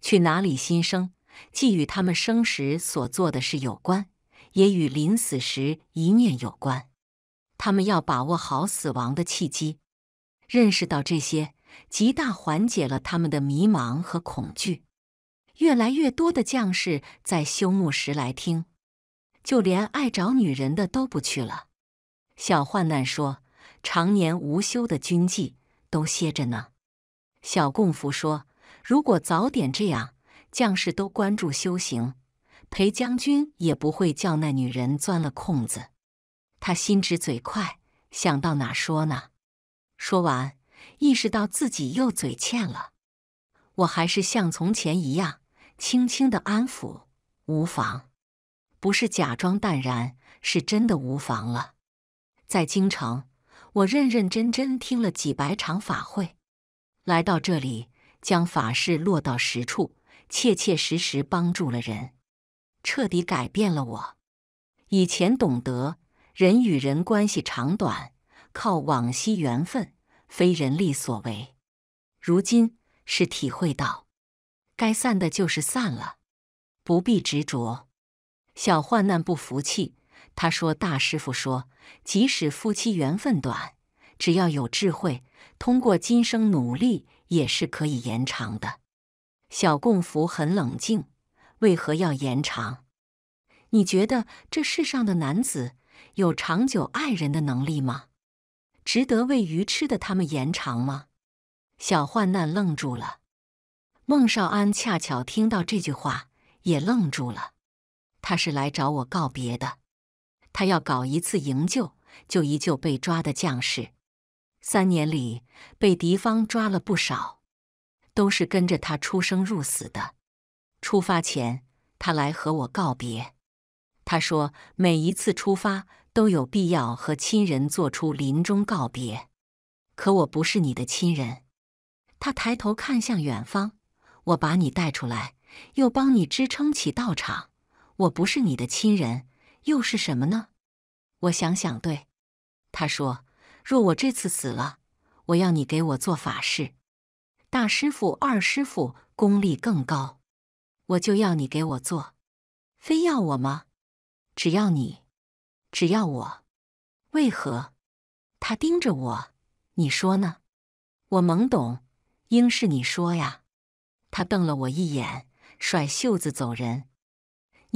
去哪里新生，既与他们生时所做的事有关，也与临死时一念有关。他们要把握好死亡的契机，认识到这些，极大缓解了他们的迷茫和恐惧。越来越多的将士在修墓时来听。就连爱找女人的都不去了。小患难说：“常年无休的军纪都歇着呢。”小供福说：“如果早点这样，将士都关注修行，裴将军也不会叫那女人钻了空子。”他心直嘴快，想到哪说哪。说完，意识到自己又嘴欠了。我还是像从前一样，轻轻的安抚，无妨。不是假装淡然，是真的无妨了。在京城，我认认真真听了几百场法会，来到这里，将法事落到实处，切切实实帮助了人，彻底改变了我。以前懂得人与人关系长短靠往昔缘分，非人力所为；如今是体会到，该散的就是散了，不必执着。小患难不服气，他说：“大师傅说，即使夫妻缘分短，只要有智慧，通过今生努力也是可以延长的。”小共福很冷静：“为何要延长？你觉得这世上的男子有长久爱人的能力吗？值得为愚痴的他们延长吗？”小患难愣住了，孟少安恰巧听到这句话，也愣住了。他是来找我告别的，他要搞一次营救，救一救被抓的将士。三年里被敌方抓了不少，都是跟着他出生入死的。出发前，他来和我告别。他说，每一次出发都有必要和亲人做出临终告别。可我不是你的亲人。他抬头看向远方，我把你带出来，又帮你支撑起道场。我不是你的亲人，又是什么呢？我想想，对他说：“若我这次死了，我要你给我做法事。大师傅、二师傅功力更高，我就要你给我做。非要我吗？只要你，只要我。为何？”他盯着我，你说呢？我懵懂，应是你说呀。他瞪了我一眼，甩袖子走人。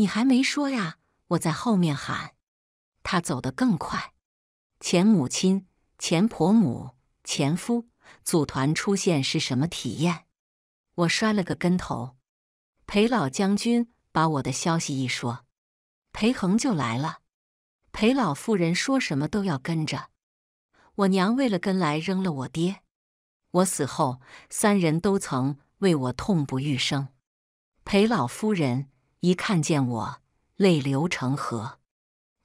你还没说呀！我在后面喊。他走得更快。前母亲、前婆母、前夫组团出现是什么体验？我摔了个跟头。裴老将军把我的消息一说，裴恒就来了。裴老夫人说什么都要跟着。我娘为了跟来扔了我爹。我死后，三人都曾为我痛不欲生。裴老夫人。一看见我，泪流成河。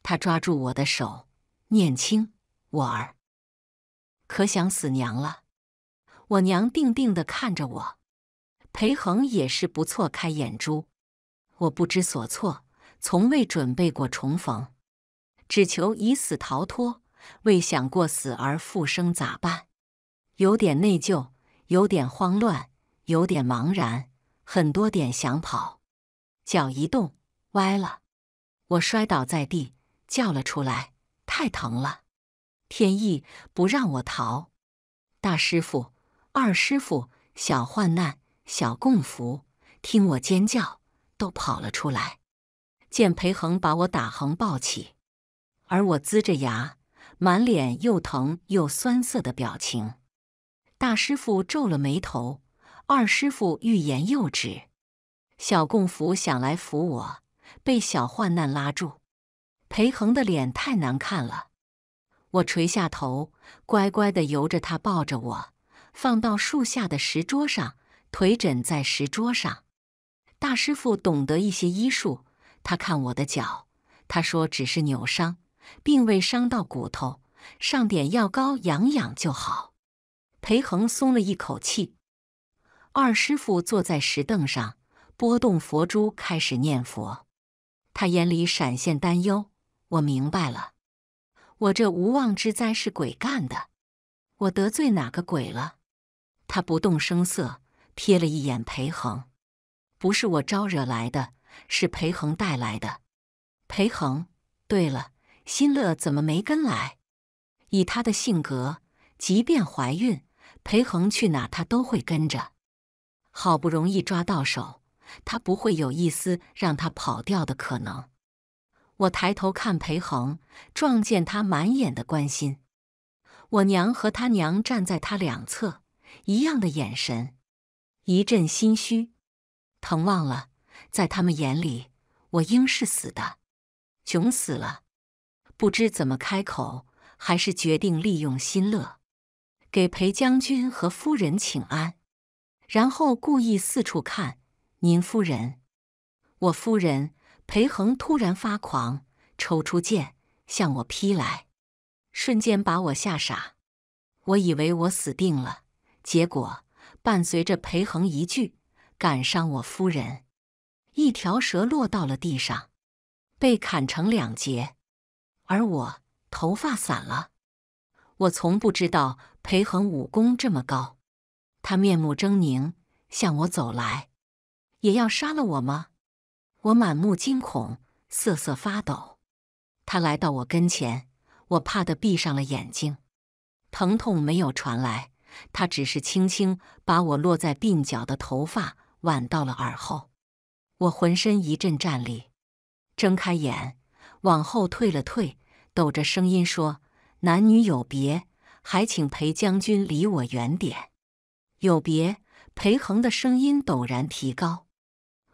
他抓住我的手，念青，我儿，可想死娘了。我娘定定的看着我，裴恒也是不错，开眼珠。我不知所措，从未准备过重逢，只求以死逃脱，未想过死而复生咋办？有点内疚，有点慌乱，有点茫然，很多点想跑。脚一动，歪了，我摔倒在地，叫了出来，太疼了！天意不让我逃。大师傅、二师傅、小患难、小共福，听我尖叫，都跑了出来。见裴恒把我打横抱起，而我龇着牙，满脸又疼又酸涩的表情。大师傅皱了眉头，二师傅欲言又止。小供福想来扶我，被小患难拉住。裴恒的脸太难看了，我垂下头，乖乖的由着他抱着我，放到树下的石桌上，腿枕在石桌上。大师傅懂得一些医术，他看我的脚，他说只是扭伤，并未伤到骨头，上点药膏养养就好。裴恒松了一口气。二师傅坐在石凳上。拨动佛珠，开始念佛。他眼里闪现担忧。我明白了，我这无妄之灾是鬼干的。我得罪哪个鬼了？他不动声色，瞥了一眼裴恒。不是我招惹来的，是裴恒带来的。裴恒。对了，新乐怎么没跟来？以他的性格，即便怀孕，裴恒去哪他都会跟着。好不容易抓到手。他不会有一丝让他跑掉的可能。我抬头看裴恒，撞见他满眼的关心。我娘和他娘站在他两侧，一样的眼神。一阵心虚，疼忘了，在他们眼里，我应是死的，穷死了。不知怎么开口，还是决定利用新乐，给裴将军和夫人请安，然后故意四处看。您夫人，我夫人裴恒突然发狂，抽出剑向我劈来，瞬间把我吓傻。我以为我死定了。结果伴随着裴恒一句“赶上我夫人”，一条蛇落到了地上，被砍成两截。而我头发散了。我从不知道裴恒武功这么高。他面目狰狞，向我走来。也要杀了我吗？我满目惊恐，瑟瑟发抖。他来到我跟前，我怕的闭上了眼睛。疼痛没有传来，他只是轻轻把我落在鬓角的头发挽到了耳后。我浑身一阵战栗，睁开眼，往后退了退，抖着声音说：“男女有别，还请裴将军离我远点。”有别，裴恒的声音陡然提高。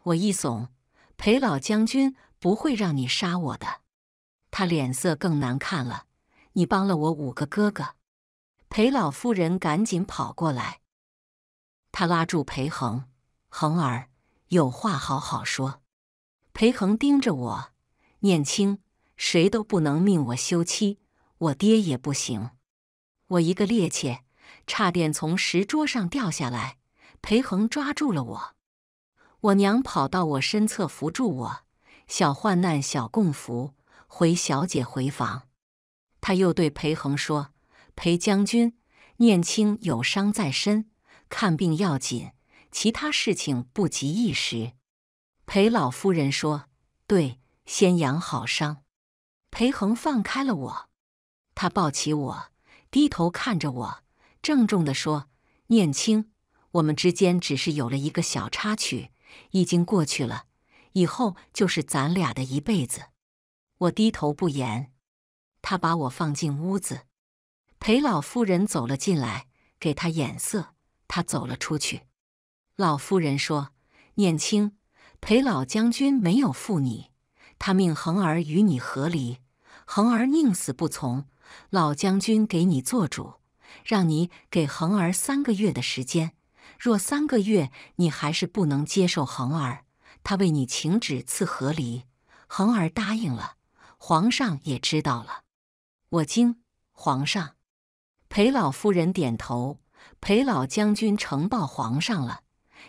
我一怂，裴老将军不会让你杀我的。他脸色更难看了。你帮了我五个哥哥，裴老夫人赶紧跑过来，他拉住裴恒，恒儿，有话好好说。裴恒盯着我，念青，谁都不能命我休妻，我爹也不行。我一个趔趄，差点从石桌上掉下来，裴恒抓住了我。我娘跑到我身侧，扶住我。小患难，小共福。回小姐，回房。他又对裴恒说：“裴将军，念卿有伤在身，看病要紧，其他事情不急一时。”裴老夫人说：“对，先养好伤。”裴恒放开了我，他抱起我，低头看着我，郑重的说：“念卿，我们之间只是有了一个小插曲。”已经过去了，以后就是咱俩的一辈子。我低头不言，他把我放进屋子。裴老夫人走了进来，给他眼色，他走了出去。老夫人说：“念青，裴老将军没有负你，他命恒儿与你和离，恒儿宁死不从。老将军给你做主，让你给恒儿三个月的时间。”若三个月你还是不能接受恒儿，他为你请旨赐和离，恒儿答应了，皇上也知道了。我惊，皇上。裴老夫人点头。裴老将军呈报皇上了。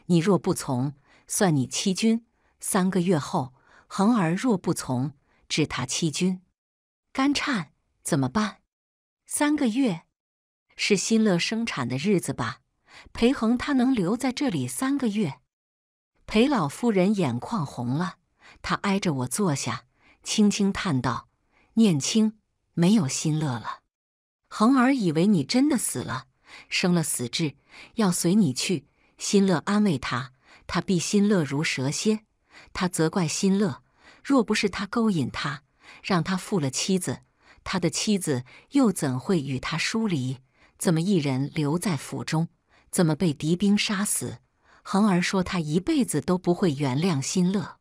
你若不从，算你欺君。三个月后，恒儿若不从，治他欺君。干颤，怎么办？三个月，是新乐生产的日子吧？裴恒他能留在这里三个月，裴老夫人眼眶红了，她挨着我坐下，轻轻叹道：“念青没有心乐了，恒儿以为你真的死了，生了死志，要随你去。”心乐安慰他，他必心乐如蛇蝎。他责怪心乐，若不是他勾引他，让他负了妻子，他的妻子又怎会与他疏离？怎么一人留在府中？怎么被敌兵杀死？恒儿说他一辈子都不会原谅新乐。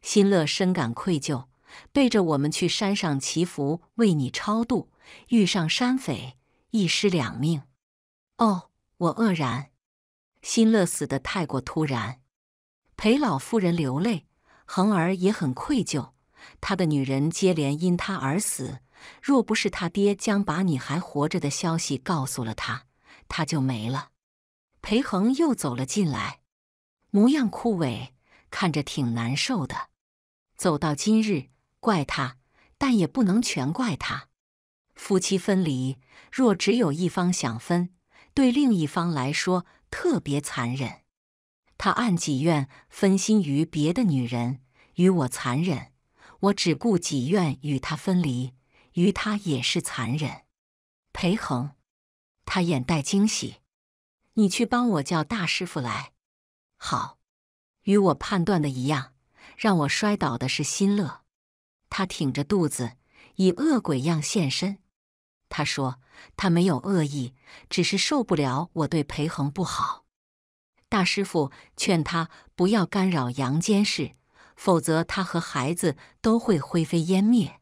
新乐深感愧疚，背着我们去山上祈福，为你超度。遇上山匪，一尸两命。哦，我愕然。新乐死得太过突然。裴老夫人流泪，恒儿也很愧疚。他的女人接连因他而死，若不是他爹将把你还活着的消息告诉了他，他就没了。裴恒又走了进来，模样枯萎，看着挺难受的。走到今日，怪他，但也不能全怪他。夫妻分离，若只有一方想分，对另一方来说特别残忍。他按己愿分心于别的女人，与我残忍；我只顾己愿与他分离，于他也是残忍。裴恒，他眼带惊喜。你去帮我叫大师傅来。好，与我判断的一样，让我摔倒的是新乐。他挺着肚子，以恶鬼样现身。他说他没有恶意，只是受不了我对裴恒不好。大师傅劝他不要干扰阳间事，否则他和孩子都会灰飞烟灭。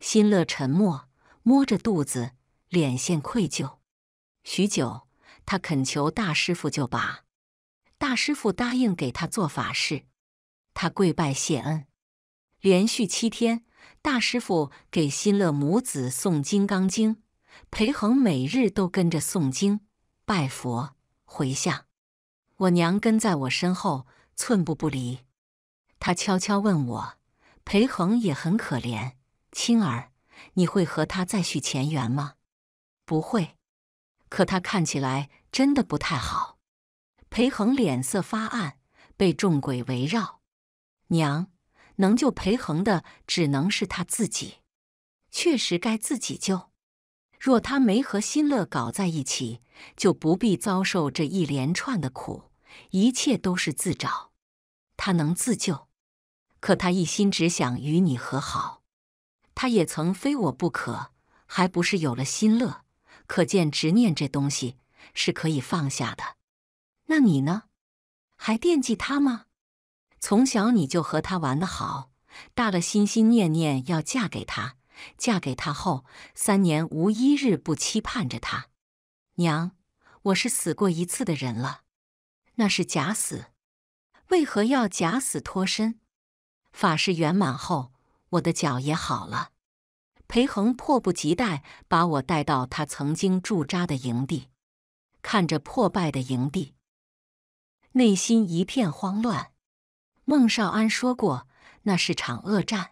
新乐沉默，摸着肚子，脸现愧疚，许久。他恳求大师傅救拔，大师傅答应给他做法事，他跪拜谢恩。连续七天，大师傅给新乐母子诵《金刚经》，裴恒每日都跟着诵经、拜佛、回向。我娘跟在我身后，寸步不离。她悄悄问我：“裴恒也很可怜，青儿，你会和他再续前缘吗？”“不会。”可他看起来真的不太好。裴恒脸色发暗，被众鬼围绕。娘，能救裴恒的只能是他自己。确实该自己救。若他没和新乐搞在一起，就不必遭受这一连串的苦。一切都是自找。他能自救，可他一心只想与你和好。他也曾非我不可，还不是有了新乐？可见执念这东西是可以放下的。那你呢？还惦记他吗？从小你就和他玩得好，大了心心念念要嫁给他。嫁给他后，三年无一日不期盼着他。娘，我是死过一次的人了，那是假死。为何要假死脱身？法事圆满后，我的脚也好了。裴恒迫不及待把我带到他曾经驻扎的营地，看着破败的营地，内心一片慌乱。孟少安说过，那是场恶战。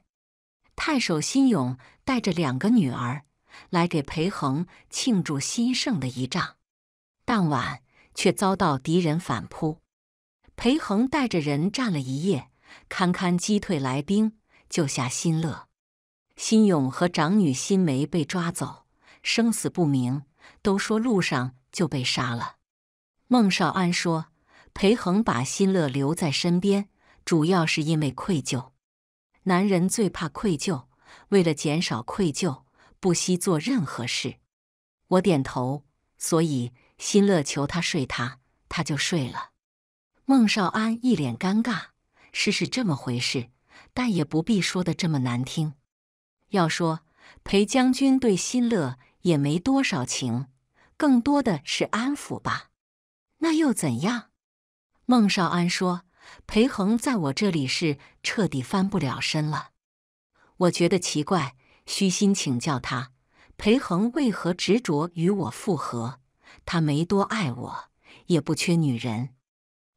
太守辛勇带着两个女儿来给裴恒庆祝新胜的仪仗，当晚却遭到敌人反扑。裴恒带着人战了一夜，堪堪击退来兵，救下辛乐。辛勇和长女辛梅被抓走，生死不明，都说路上就被杀了。孟少安说：“裴恒把辛乐留在身边，主要是因为愧疚。男人最怕愧疚，为了减少愧疚，不惜做任何事。”我点头。所以辛乐求他睡他，他就睡了。孟少安一脸尴尬：“事是这么回事，但也不必说的这么难听。”要说裴将军对新乐也没多少情，更多的是安抚吧。那又怎样？孟少安说：“裴恒在我这里是彻底翻不了身了。”我觉得奇怪，虚心请教他，裴恒为何执着与我复合？他没多爱我，也不缺女人。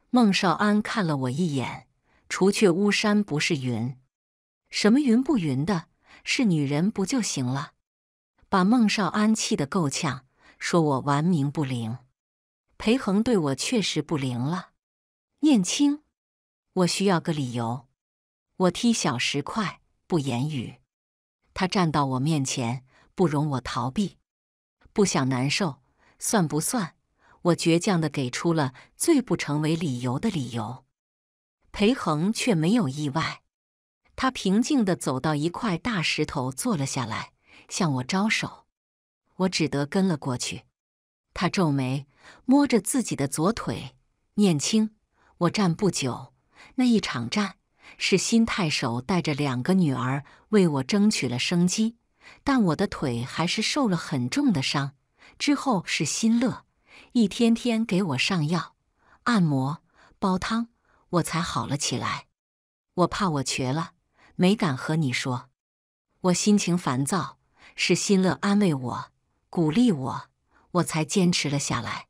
孟少安看了我一眼，除却巫山不是云，什么云不云的？是女人不就行了？把孟少安气得够呛，说我玩名不灵。裴恒对我确实不灵了。念青，我需要个理由。我踢小石块，不言语。他站到我面前，不容我逃避。不想难受，算不算？我倔强的给出了最不成为理由的理由。裴恒却没有意外。他平静地走到一块大石头，坐了下来，向我招手。我只得跟了过去。他皱眉，摸着自己的左腿，念青。我站不久，那一场战是新太守带着两个女儿为我争取了生机，但我的腿还是受了很重的伤。之后是新乐，一天天给我上药、按摩、煲汤，我才好了起来。我怕我瘸了。没敢和你说，我心情烦躁，是新乐安慰我、鼓励我，我才坚持了下来。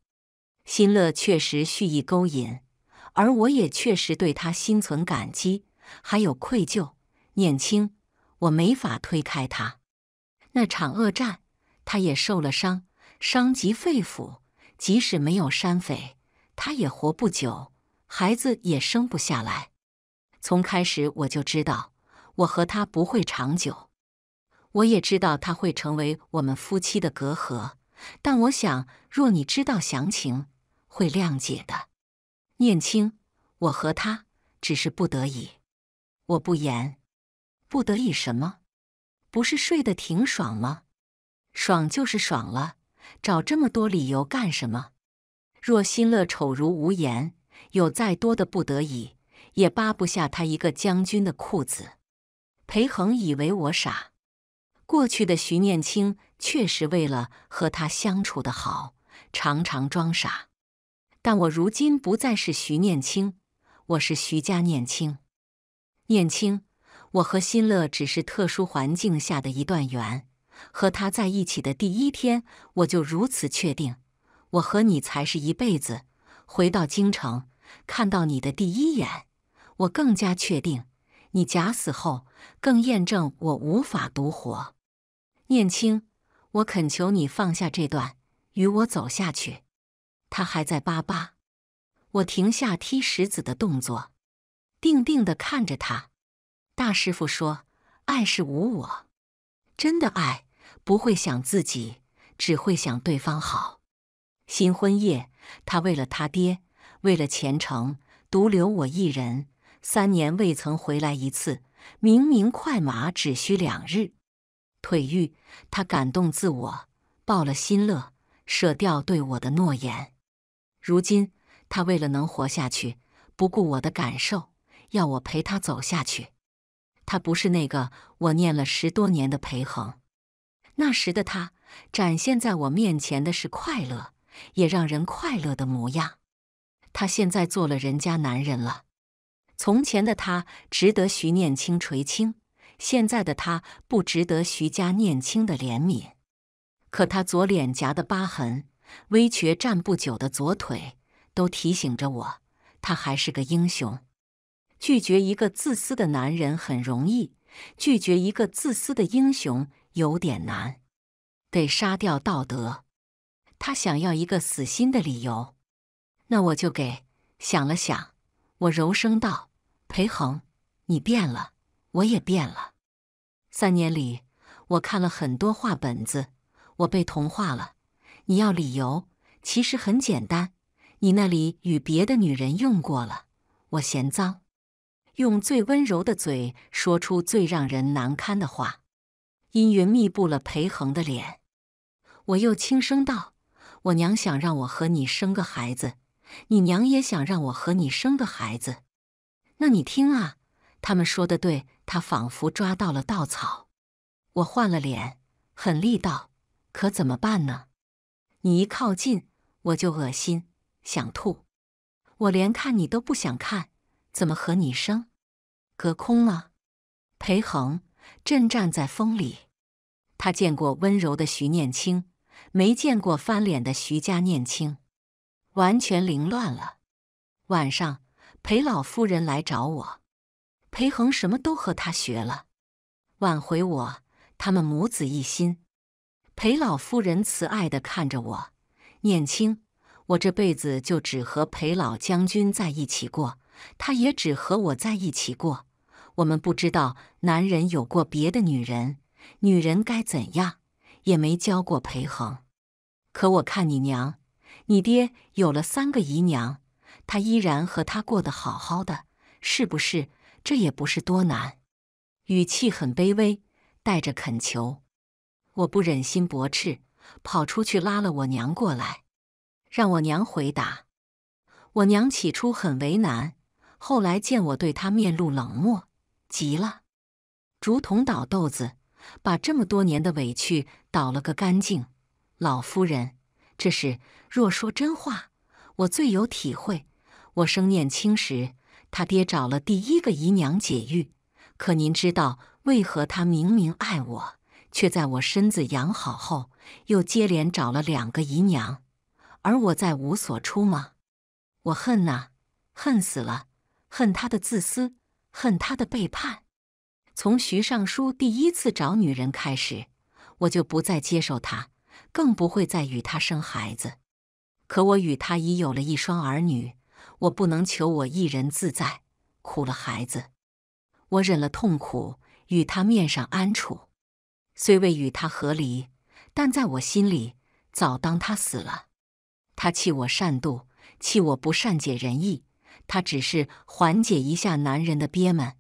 新乐确实蓄意勾引，而我也确实对他心存感激，还有愧疚。念青，我没法推开他。那场恶战，他也受了伤，伤及肺腑，即使没有山匪，他也活不久，孩子也生不下来。从开始我就知道。我和他不会长久，我也知道他会成为我们夫妻的隔阂。但我想，若你知道详情，会谅解的。念青，我和他只是不得已。我不言，不得已什么？不是睡得挺爽吗？爽就是爽了，找这么多理由干什么？若新乐丑如无言，有再多的不得已，也扒不下他一个将军的裤子。裴恒以为我傻，过去的徐念青确实为了和他相处的好，常常装傻。但我如今不再是徐念青，我是徐家念青。念青，我和新乐只是特殊环境下的一段缘。和他在一起的第一天，我就如此确定，我和你才是一辈子。回到京城，看到你的第一眼，我更加确定。你假死后，更验证我无法独活。念青，我恳求你放下这段，与我走下去。他还在巴巴。我停下踢石子的动作，定定的看着他。大师傅说：“爱是无我，真的爱不会想自己，只会想对方好。”新婚夜，他为了他爹，为了前程，独留我一人。三年未曾回来一次，明明快马只需两日。腿玉，他感动自我，报了新乐，舍掉对我的诺言。如今他为了能活下去，不顾我的感受，要我陪他走下去。他不是那个我念了十多年的裴衡。那时的他展现在我面前的是快乐，也让人快乐的模样。他现在做了人家男人了。从前的他值得徐念青垂青，现在的他不值得徐家念青的怜悯。可他左脸颊的疤痕、微瘸站不久的左腿，都提醒着我，他还是个英雄。拒绝一个自私的男人很容易，拒绝一个自私的英雄有点难，得杀掉道德。他想要一个死心的理由，那我就给。想了想，我柔声道。裴恒，你变了，我也变了。三年里，我看了很多画本子，我被同化了。你要理由？其实很简单，你那里与别的女人用过了，我嫌脏。用最温柔的嘴说出最让人难堪的话，阴云密布了裴恒的脸。我又轻声道：“我娘想让我和你生个孩子，你娘也想让我和你生个孩子。”那你听啊，他们说的对，他仿佛抓到了稻草。我换了脸，很力道：“可怎么办呢？你一靠近我就恶心，想吐，我连看你都不想看，怎么和你生？隔空了，裴恒，正站在风里。他见过温柔的徐念青，没见过翻脸的徐家念青，完全凌乱了。晚上。裴老夫人来找我，裴恒什么都和他学了，挽回我，他们母子一心。裴老夫人慈爱的看着我，念青，我这辈子就只和裴老将军在一起过，他也只和我在一起过。我们不知道男人有过别的女人，女人该怎样，也没教过裴恒。可我看你娘，你爹有了三个姨娘。他依然和他过得好好的，是不是？这也不是多难。语气很卑微，带着恳求。我不忍心驳斥，跑出去拉了我娘过来，让我娘回答。我娘起初很为难，后来见我对她面露冷漠，急了，竹筒倒豆子，把这么多年的委屈倒了个干净。老夫人，这是若说真话。我最有体会。我生念青时，他爹找了第一个姨娘解郁。可您知道为何他明明爱我，却在我身子养好后又接连找了两个姨娘？而我再无所出吗？我恨呐，恨死了！恨他的自私，恨他的背叛。从徐尚书第一次找女人开始，我就不再接受他，更不会再与他生孩子。可我与他已有了一双儿女，我不能求我一人自在，苦了孩子。我忍了痛苦，与他面上安处，虽未与他和离，但在我心里早当他死了。他气我善妒，气我不善解人意。他只是缓解一下男人的憋闷，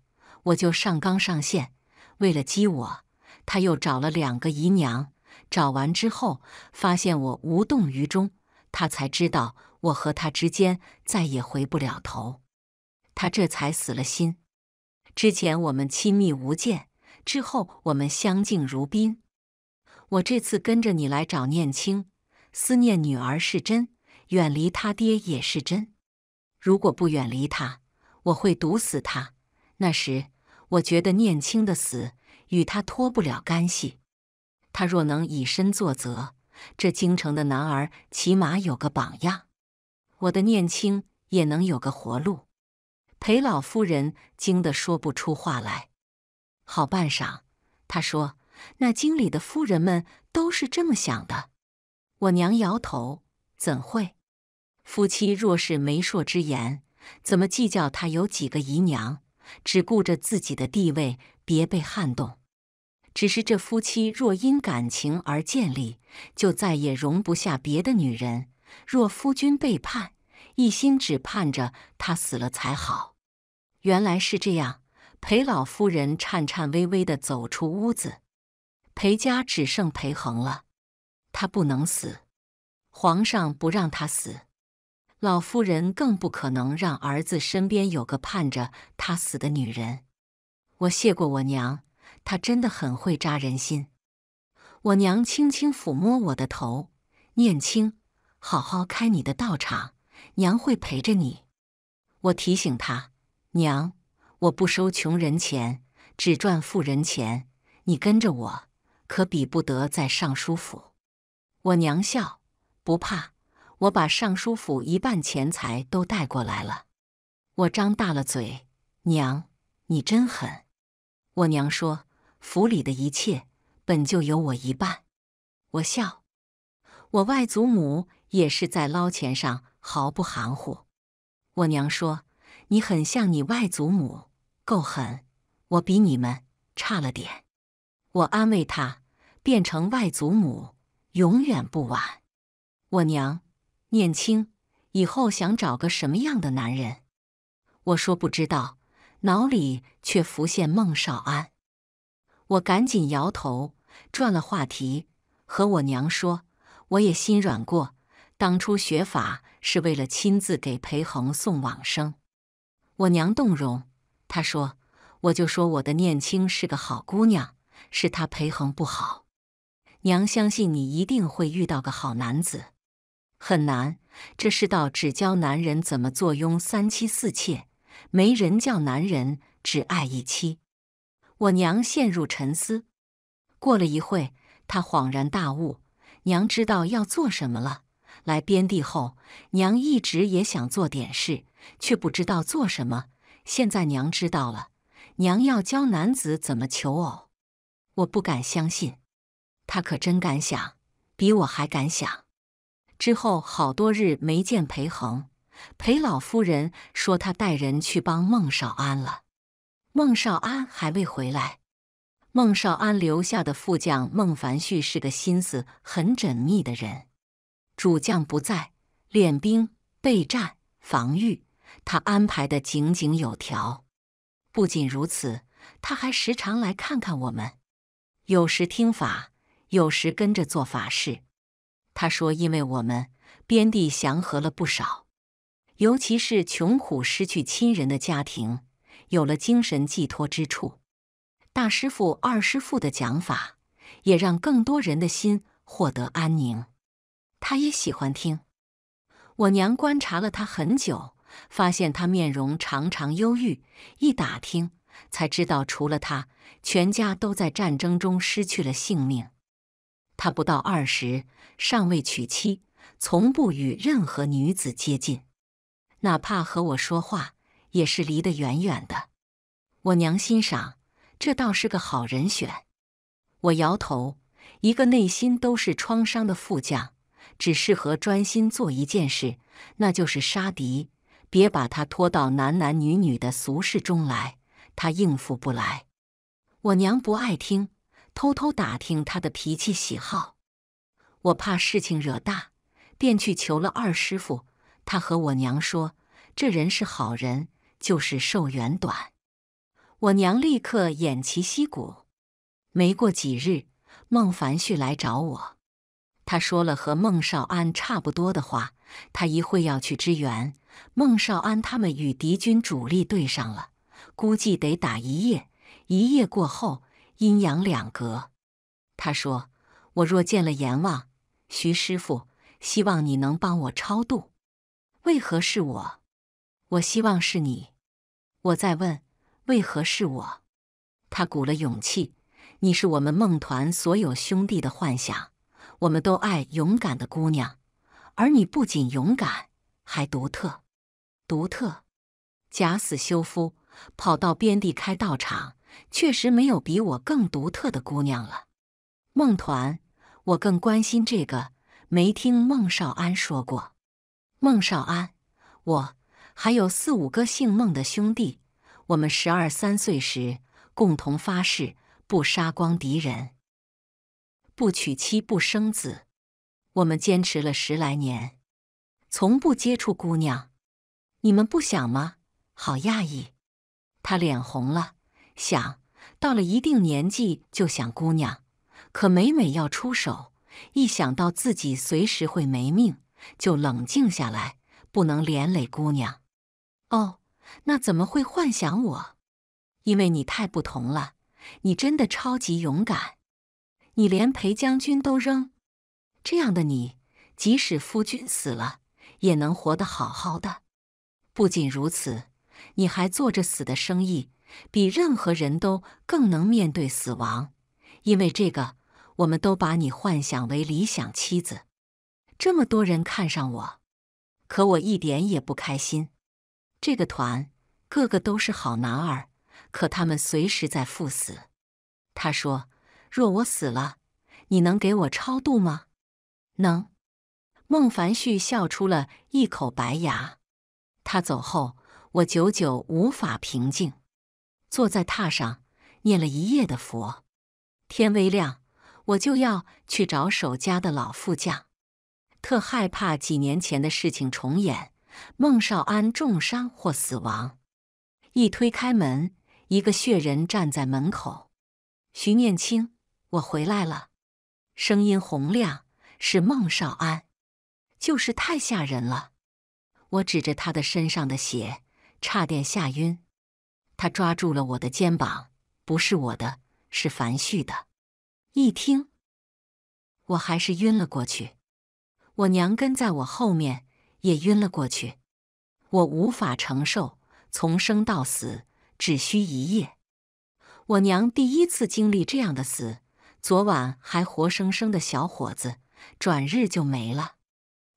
我就上纲上线。为了激我，他又找了两个姨娘，找完之后发现我无动于衷。他才知道我和他之间再也回不了头，他这才死了心。之前我们亲密无间，之后我们相敬如宾。我这次跟着你来找念青，思念女儿是真，远离他爹也是真。如果不远离他，我会毒死他。那时我觉得念青的死与他脱不了干系。他若能以身作则。这京城的男儿起码有个榜样，我的念青也能有个活路。裴老夫人惊得说不出话来，好半晌，她说：“那京里的夫人们都是这么想的。”我娘摇头：“怎会？夫妻若是媒妁之言，怎么计较他有几个姨娘，只顾着自己的地位别被撼动。”只是这夫妻若因感情而建立，就再也容不下别的女人。若夫君背叛，一心只盼着他死了才好。原来是这样。裴老夫人颤颤巍巍地走出屋子。裴家只剩裴恒了，他不能死。皇上不让他死，老夫人更不可能让儿子身边有个盼着他死的女人。我谢过我娘。他真的很会扎人心。我娘轻轻抚摸我的头，念青，好好开你的道场，娘会陪着你。我提醒她，娘，我不收穷人钱，只赚富人钱。你跟着我，可比不得在尚书府。我娘笑，不怕，我把尚书府一半钱财都带过来了。我张大了嘴，娘，你真狠。我娘说。府里的一切本就有我一半，我笑，我外祖母也是在捞钱上毫不含糊。我娘说：“你很像你外祖母，够狠。”我比你们差了点。我安慰她：“变成外祖母永远不晚。”我娘念青以后想找个什么样的男人？我说不知道，脑里却浮现孟少安。我赶紧摇头，转了话题，和我娘说：“我也心软过，当初学法是为了亲自给裴恒送往生。”我娘动容，她说：“我就说我的念青是个好姑娘，是她裴恒不好。娘相信你一定会遇到个好男子。很难，这世道只教男人怎么坐拥三妻四妾，没人叫男人只爱一妻。”我娘陷入沉思，过了一会，她恍然大悟。娘知道要做什么了。来边地后，娘一直也想做点事，却不知道做什么。现在娘知道了，娘要教男子怎么求偶。我不敢相信，他可真敢想，比我还敢想。之后好多日没见裴恒，裴老夫人说他带人去帮孟少安了。孟少安还未回来，孟少安留下的副将孟凡旭是个心思很缜密的人。主将不在，练兵、备战、防御，他安排的井井有条。不仅如此，他还时常来看看我们，有时听法，有时跟着做法事。他说：“因为我们边地祥和了不少，尤其是穷苦失去亲人的家庭。”有了精神寄托之处，大师傅、二师傅的讲法，也让更多人的心获得安宁。他也喜欢听。我娘观察了他很久，发现他面容常常忧郁。一打听，才知道除了他，全家都在战争中失去了性命。他不到二十，尚未娶妻，从不与任何女子接近，哪怕和我说话。也是离得远远的。我娘欣赏，这倒是个好人选。我摇头，一个内心都是创伤的副将，只适合专心做一件事，那就是杀敌。别把他拖到男男女女的俗世中来，他应付不来。我娘不爱听，偷偷打听他的脾气喜好。我怕事情惹大，便去求了二师傅。他和我娘说，这人是好人。就是寿元短，我娘立刻偃旗息鼓。没过几日，孟凡旭来找我，他说了和孟少安差不多的话。他一会要去支援孟少安，他们与敌军主力对上了，估计得打一夜。一夜过后，阴阳两隔。他说：“我若见了阎王，徐师傅，希望你能帮我超度。为何是我？我希望是你。”我在问，为何是我？他鼓了勇气：“你是我们孟团所有兄弟的幻想，我们都爱勇敢的姑娘，而你不仅勇敢，还独特。独特，假死修夫，跑到边地开道场，确实没有比我更独特的姑娘了。”孟团，我更关心这个，没听孟少安说过。孟少安，我。还有四五个姓孟的兄弟，我们十二三岁时共同发誓，不杀光敌人，不娶妻不生子。我们坚持了十来年，从不接触姑娘。你们不想吗？好讶异，他脸红了。想到了一定年纪就想姑娘，可每每要出手，一想到自己随时会没命，就冷静下来。不能连累姑娘，哦，那怎么会幻想我？因为你太不同了，你真的超级勇敢，你连裴将军都扔，这样的你，即使夫君死了，也能活得好好的。不仅如此，你还做着死的生意，比任何人都更能面对死亡。因为这个，我们都把你幻想为理想妻子。这么多人看上我。可我一点也不开心，这个团，个个都是好男儿，可他们随时在赴死。他说：“若我死了，你能给我超度吗？”“能。”孟凡旭笑出了一口白牙。他走后，我久久无法平静，坐在榻上念了一夜的佛。天微亮，我就要去找守家的老副将。特害怕几年前的事情重演，孟少安重伤或死亡。一推开门，一个血人站在门口。徐念青，我回来了，声音洪亮，是孟少安。就是太吓人了，我指着他的身上的血，差点吓晕。他抓住了我的肩膀，不是我的，是樊旭的。一听，我还是晕了过去。我娘跟在我后面也晕了过去，我无法承受，从生到死只需一夜。我娘第一次经历这样的死，昨晚还活生生的小伙子，转日就没了。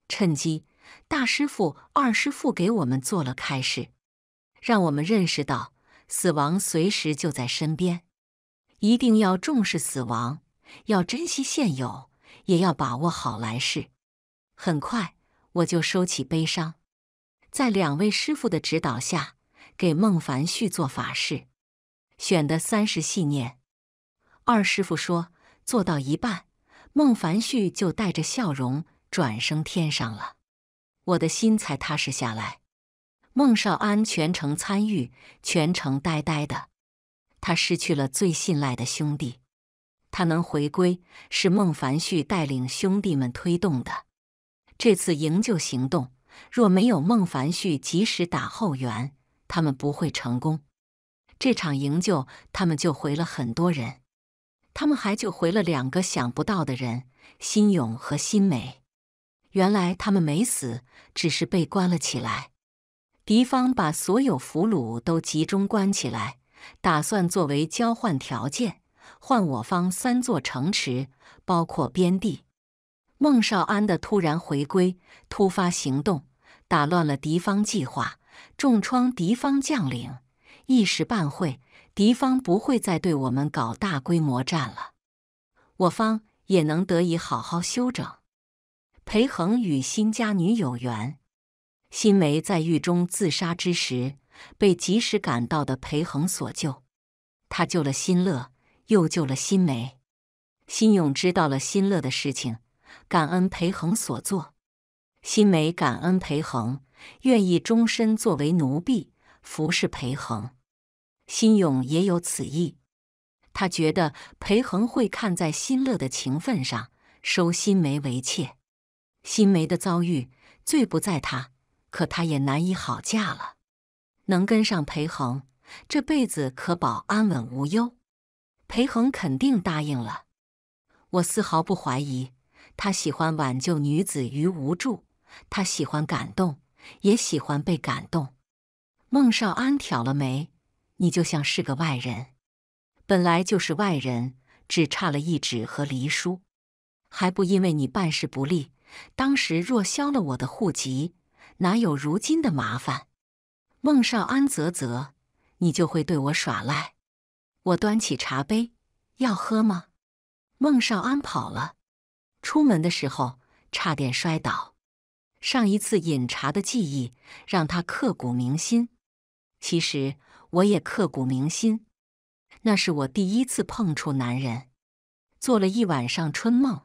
趁机，大师傅、二师傅给我们做了开示，让我们认识到死亡随时就在身边，一定要重视死亡，要珍惜现有，也要把握好来世。很快，我就收起悲伤，在两位师傅的指导下，给孟凡旭做法事，选的三十系念。二师傅说，做到一半，孟凡旭就带着笑容转生天上了，我的心才踏实下来。孟少安全程参与，全程呆呆的，他失去了最信赖的兄弟，他能回归，是孟凡旭带领兄弟们推动的。这次营救行动，若没有孟凡旭及时打后援，他们不会成功。这场营救，他们救回了很多人，他们还救回了两个想不到的人：辛勇和辛美。原来他们没死，只是被关了起来。敌方把所有俘虏都集中关起来，打算作为交换条件，换我方三座城池，包括边地。孟少安的突然回归、突发行动，打乱了敌方计划，重创敌方将领。一时半会，敌方不会再对我们搞大规模战了，我方也能得以好好休整。裴恒与新家女有缘，新梅在狱中自杀之时，被及时赶到的裴恒所救。他救了新乐，又救了新梅。新勇知道了新乐的事情。感恩裴衡所作。新梅感恩裴衡，愿意终身作为奴婢服侍裴衡。辛勇也有此意，他觉得裴衡会看在新乐的情分上收新梅为妾。新梅的遭遇罪不在他，可他也难以好嫁了。能跟上裴衡，这辈子可保安稳无忧。裴恒肯定答应了，我丝毫不怀疑。他喜欢挽救女子于无助，他喜欢感动，也喜欢被感动。孟少安挑了眉：“你就像是个外人，本来就是外人，只差了一纸和离书，还不因为你办事不力。当时若消了我的户籍，哪有如今的麻烦？”孟少安啧啧：“你就会对我耍赖。”我端起茶杯：“要喝吗？”孟少安跑了。出门的时候差点摔倒，上一次饮茶的记忆让他刻骨铭心。其实我也刻骨铭心，那是我第一次碰触男人，做了一晚上春梦，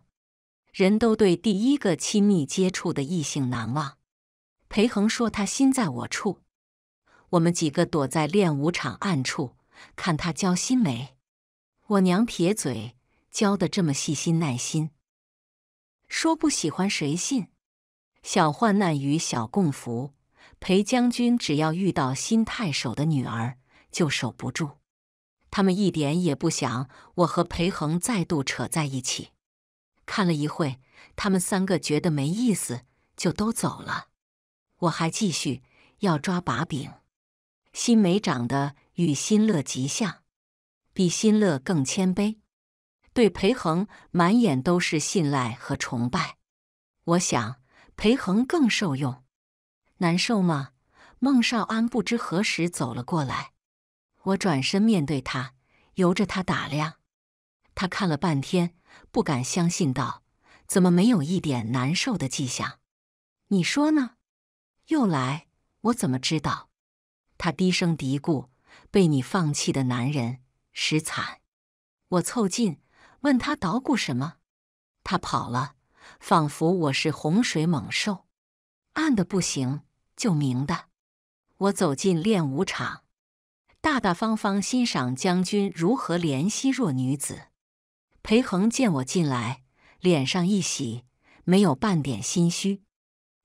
人都对第一个亲密接触的异性难忘。裴恒说他心在我处，我们几个躲在练武场暗处看他教新梅，我娘撇嘴，教的这么细心耐心。说不喜欢谁信？小患难与小共福。裴将军只要遇到新太守的女儿，就守不住。他们一点也不想我和裴恒再度扯在一起。看了一会，他们三个觉得没意思，就都走了。我还继续要抓把柄。新梅长得与新乐极像，比新乐更谦卑。对裴恒，满眼都是信赖和崇拜。我想，裴恒更受用。难受吗？孟少安不知何时走了过来。我转身面对他，由着他打量。他看了半天，不敢相信道：“怎么没有一点难受的迹象？你说呢？”又来，我怎么知道？他低声嘀咕：“被你放弃的男人，实惨。”我凑近。问他捣鼓什么？他跑了，仿佛我是洪水猛兽，暗的不行就明的。我走进练武场，大大方方欣赏将军如何怜惜弱女子。裴恒见我进来，脸上一喜，没有半点心虚。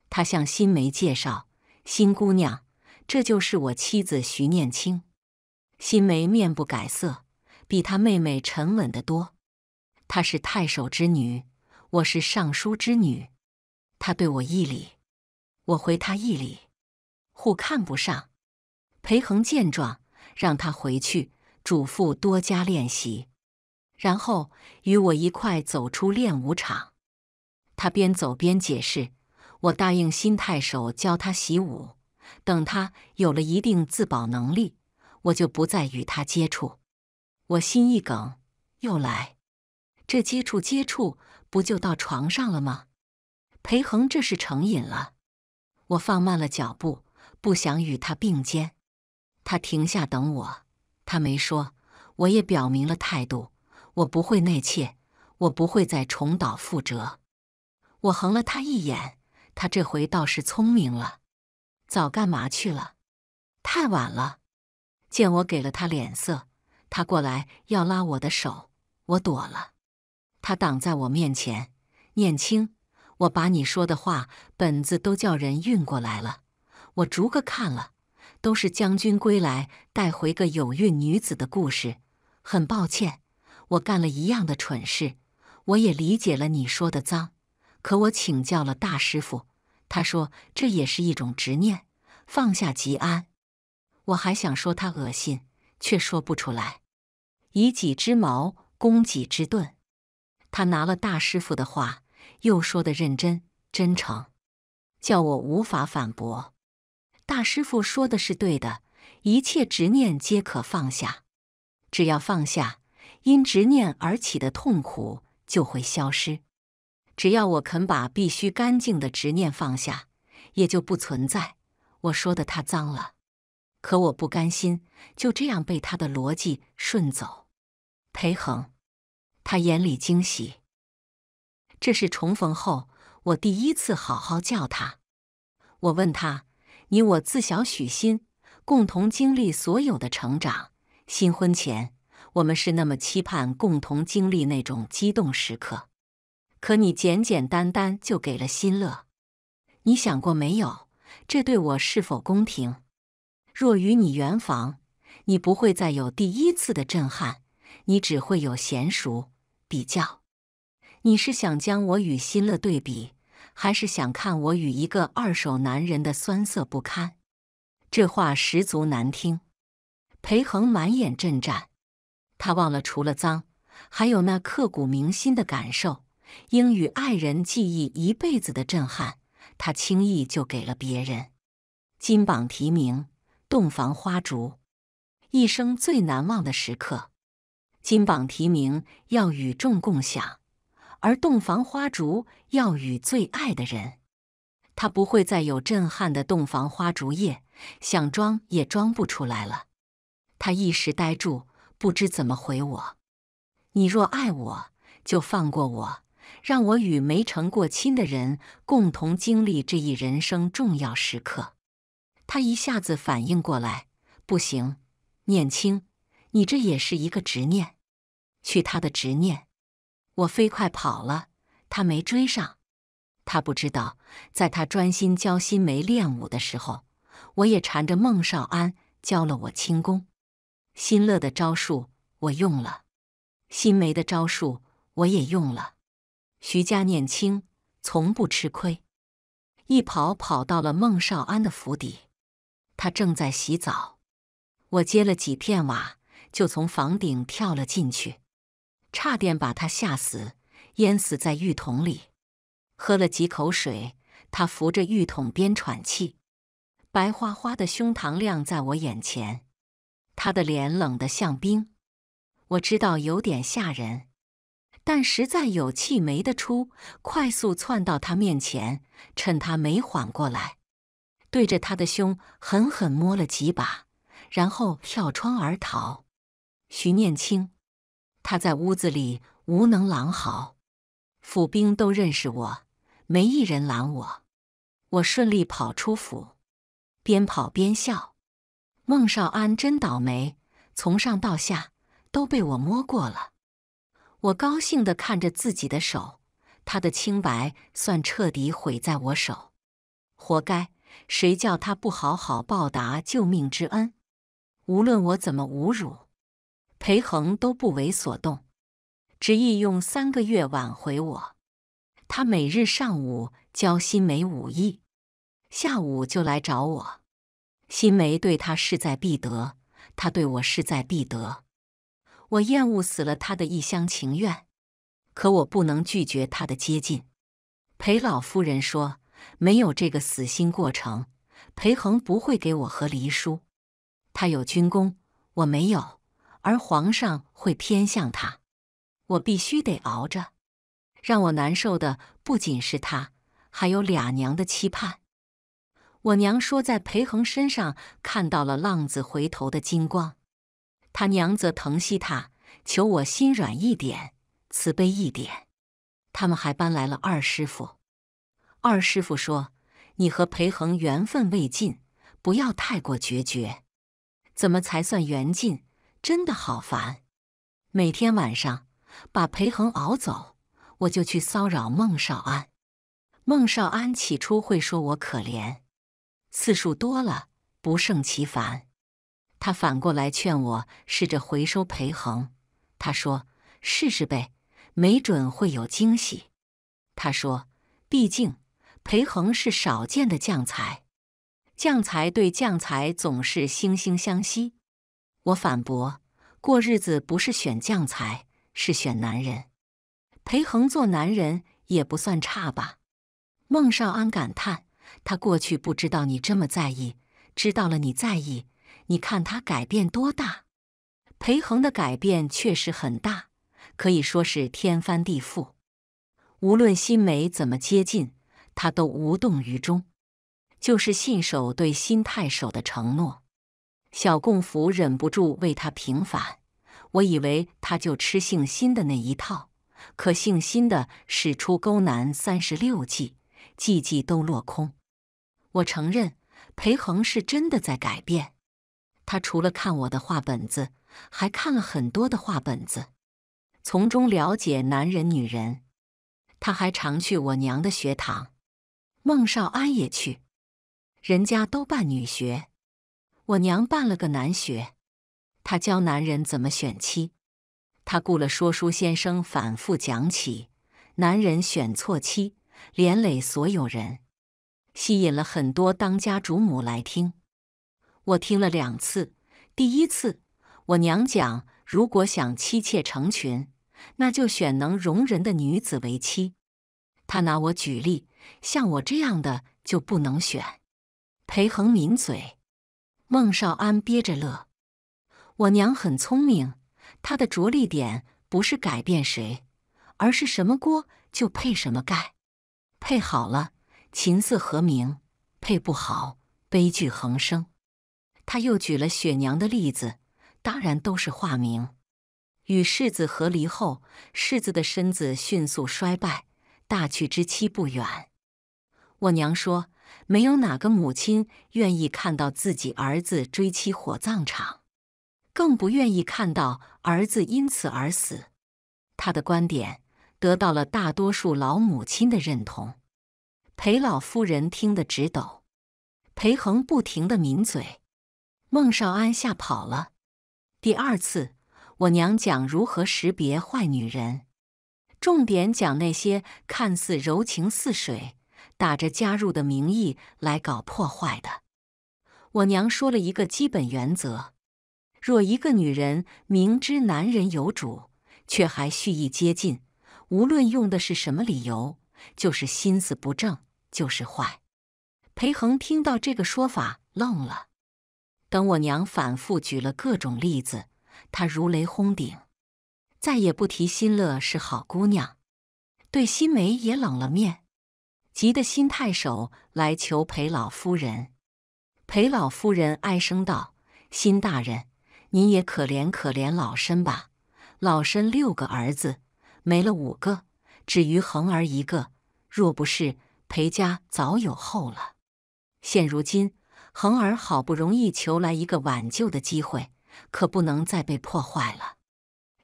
他向新梅介绍：“新姑娘，这就是我妻子徐念青。”新梅面不改色，比她妹妹沉稳得多。她是太守之女，我是尚书之女，他对我一礼，我回他一礼，互看不上。裴恒见状，让他回去，嘱咐多加练习，然后与我一块走出练武场。他边走边解释：“我答应新太守教他习武，等他有了一定自保能力，我就不再与他接触。”我心一梗，又来。这接触接触，不就到床上了吗？裴恒，这是成瘾了。我放慢了脚步，不想与他并肩。他停下等我，他没说，我也表明了态度，我不会内切，我不会再重蹈覆辙。我横了他一眼，他这回倒是聪明了，早干嘛去了？太晚了。见我给了他脸色，他过来要拉我的手，我躲了。他挡在我面前，念青，我把你说的话本子都叫人运过来了，我逐个看了，都是将军归来带回个有孕女子的故事。很抱歉，我干了一样的蠢事。我也理解了你说的脏，可我请教了大师傅，他说这也是一种执念，放下即安。我还想说他恶心，却说不出来。以己之矛攻己之盾。他拿了大师傅的话，又说的认真真诚，叫我无法反驳。大师傅说的是对的，一切执念皆可放下，只要放下，因执念而起的痛苦就会消失。只要我肯把必须干净的执念放下，也就不存在。我说的他脏了，可我不甘心，就这样被他的逻辑顺走。裴恒。他眼里惊喜，这是重逢后我第一次好好叫他。我问他：“你我自小许心，共同经历所有的成长。新婚前，我们是那么期盼共同经历那种激动时刻。可你简简单单就给了新乐，你想过没有？这对我是否公平？若与你圆房，你不会再有第一次的震撼，你只会有娴熟。”比较，你是想将我与新乐对比，还是想看我与一个二手男人的酸涩不堪？这话十足难听。裴恒满眼震颤，他忘了除了脏，还有那刻骨铭心的感受，应与爱人记忆一辈子的震撼，他轻易就给了别人。金榜题名，洞房花烛，一生最难忘的时刻。金榜题名要与众共享，而洞房花烛要与最爱的人。他不会再有震撼的洞房花烛夜，想装也装不出来了。他一时呆住，不知怎么回我。你若爱我，就放过我，让我与没成过亲的人共同经历这一人生重要时刻。他一下子反应过来，不行，念青，你这也是一个执念。去他的执念！我飞快跑了，他没追上。他不知道，在他专心教新梅练武的时候，我也缠着孟少安教了我轻功。新乐的招数我用了，新梅的招数我也用了。徐家念青从不吃亏，一跑跑到了孟少安的府邸，他正在洗澡。我接了几片瓦，就从房顶跳了进去。差点把他吓死，淹死在浴桶里。喝了几口水，他扶着浴桶边喘气，白花花的胸膛亮在我眼前。他的脸冷得像冰，我知道有点吓人，但实在有气没得出，快速窜到他面前，趁他没缓过来，对着他的胸狠狠摸了几把，然后跳窗而逃。徐念青。他在屋子里无能狼嚎，府兵都认识我，没一人拦我，我顺利跑出府，边跑边笑。孟少安真倒霉，从上到下都被我摸过了。我高兴的看着自己的手，他的清白算彻底毁在我手，活该，谁叫他不好好报答救命之恩？无论我怎么侮辱。裴恒都不为所动，执意用三个月挽回我。他每日上午教新梅武艺，下午就来找我。新梅对他势在必得，他对我势在必得。我厌恶死了他的一厢情愿，可我不能拒绝他的接近。裴老夫人说：“没有这个死心过程，裴恒不会给我和黎叔。他有军功，我没有。”而皇上会偏向他，我必须得熬着。让我难受的不仅是他，还有俩娘的期盼。我娘说在裴恒身上看到了浪子回头的金光，他娘则疼惜他，求我心软一点，慈悲一点。他们还搬来了二师傅。二师傅说：“你和裴恒缘分未尽，不要太过决绝。怎么才算缘尽？”真的好烦！每天晚上把裴恒熬走，我就去骚扰孟少安。孟少安起初会说我可怜，次数多了不胜其烦。他反过来劝我试着回收裴恒，他说：“试试呗，没准会有惊喜。”他说：“毕竟裴恒是少见的将才，将才对将才总是惺惺相惜。”我反驳：“过日子不是选将才，是选男人。裴恒做男人也不算差吧？”孟少安感叹：“他过去不知道你这么在意，知道了你在意，你看他改变多大？”裴恒的改变确实很大，可以说是天翻地覆。无论新梅怎么接近，他都无动于衷，就是信守对新太守的承诺。小共福忍不住为他平反，我以为他就吃姓辛的那一套，可姓辛的使出勾男三十六计，计计都落空。我承认，裴恒是真的在改变。他除了看我的画本子，还看了很多的画本子，从中了解男人女人。他还常去我娘的学堂，孟少安也去，人家都办女学。我娘办了个男学，她教男人怎么选妻。她雇了说书先生反复讲起，男人选错妻，连累所有人，吸引了很多当家主母来听。我听了两次。第一次，我娘讲，如果想妻妾成群，那就选能容人的女子为妻。她拿我举例，像我这样的就不能选。裴恒抿嘴。孟少安憋着乐，我娘很聪明，她的着力点不是改变谁，而是什么锅就配什么盖，配好了琴瑟和鸣，配不好悲剧横生。他又举了雪娘的例子，当然都是化名。与世子和离后，世子的身子迅速衰败，大去之期不远。我娘说。没有哪个母亲愿意看到自己儿子追妻火葬场，更不愿意看到儿子因此而死。他的观点得到了大多数老母亲的认同。裴老夫人听得直抖，裴恒不停的抿嘴。孟少安吓跑了。第二次，我娘讲如何识别坏女人，重点讲那些看似柔情似水。打着加入的名义来搞破坏的，我娘说了一个基本原则：若一个女人明知男人有主，却还蓄意接近，无论用的是什么理由，就是心思不正，就是坏。裴恒听到这个说法愣了，等我娘反复举了各种例子，他如雷轰顶，再也不提新乐是好姑娘，对新梅也冷了面。急得心太守来求裴老夫人，裴老夫人哀声道：“辛大人，您也可怜可怜老身吧。老身六个儿子没了五个，只余恒儿一个，若不是裴家早有后了，现如今恒儿好不容易求来一个挽救的机会，可不能再被破坏了。”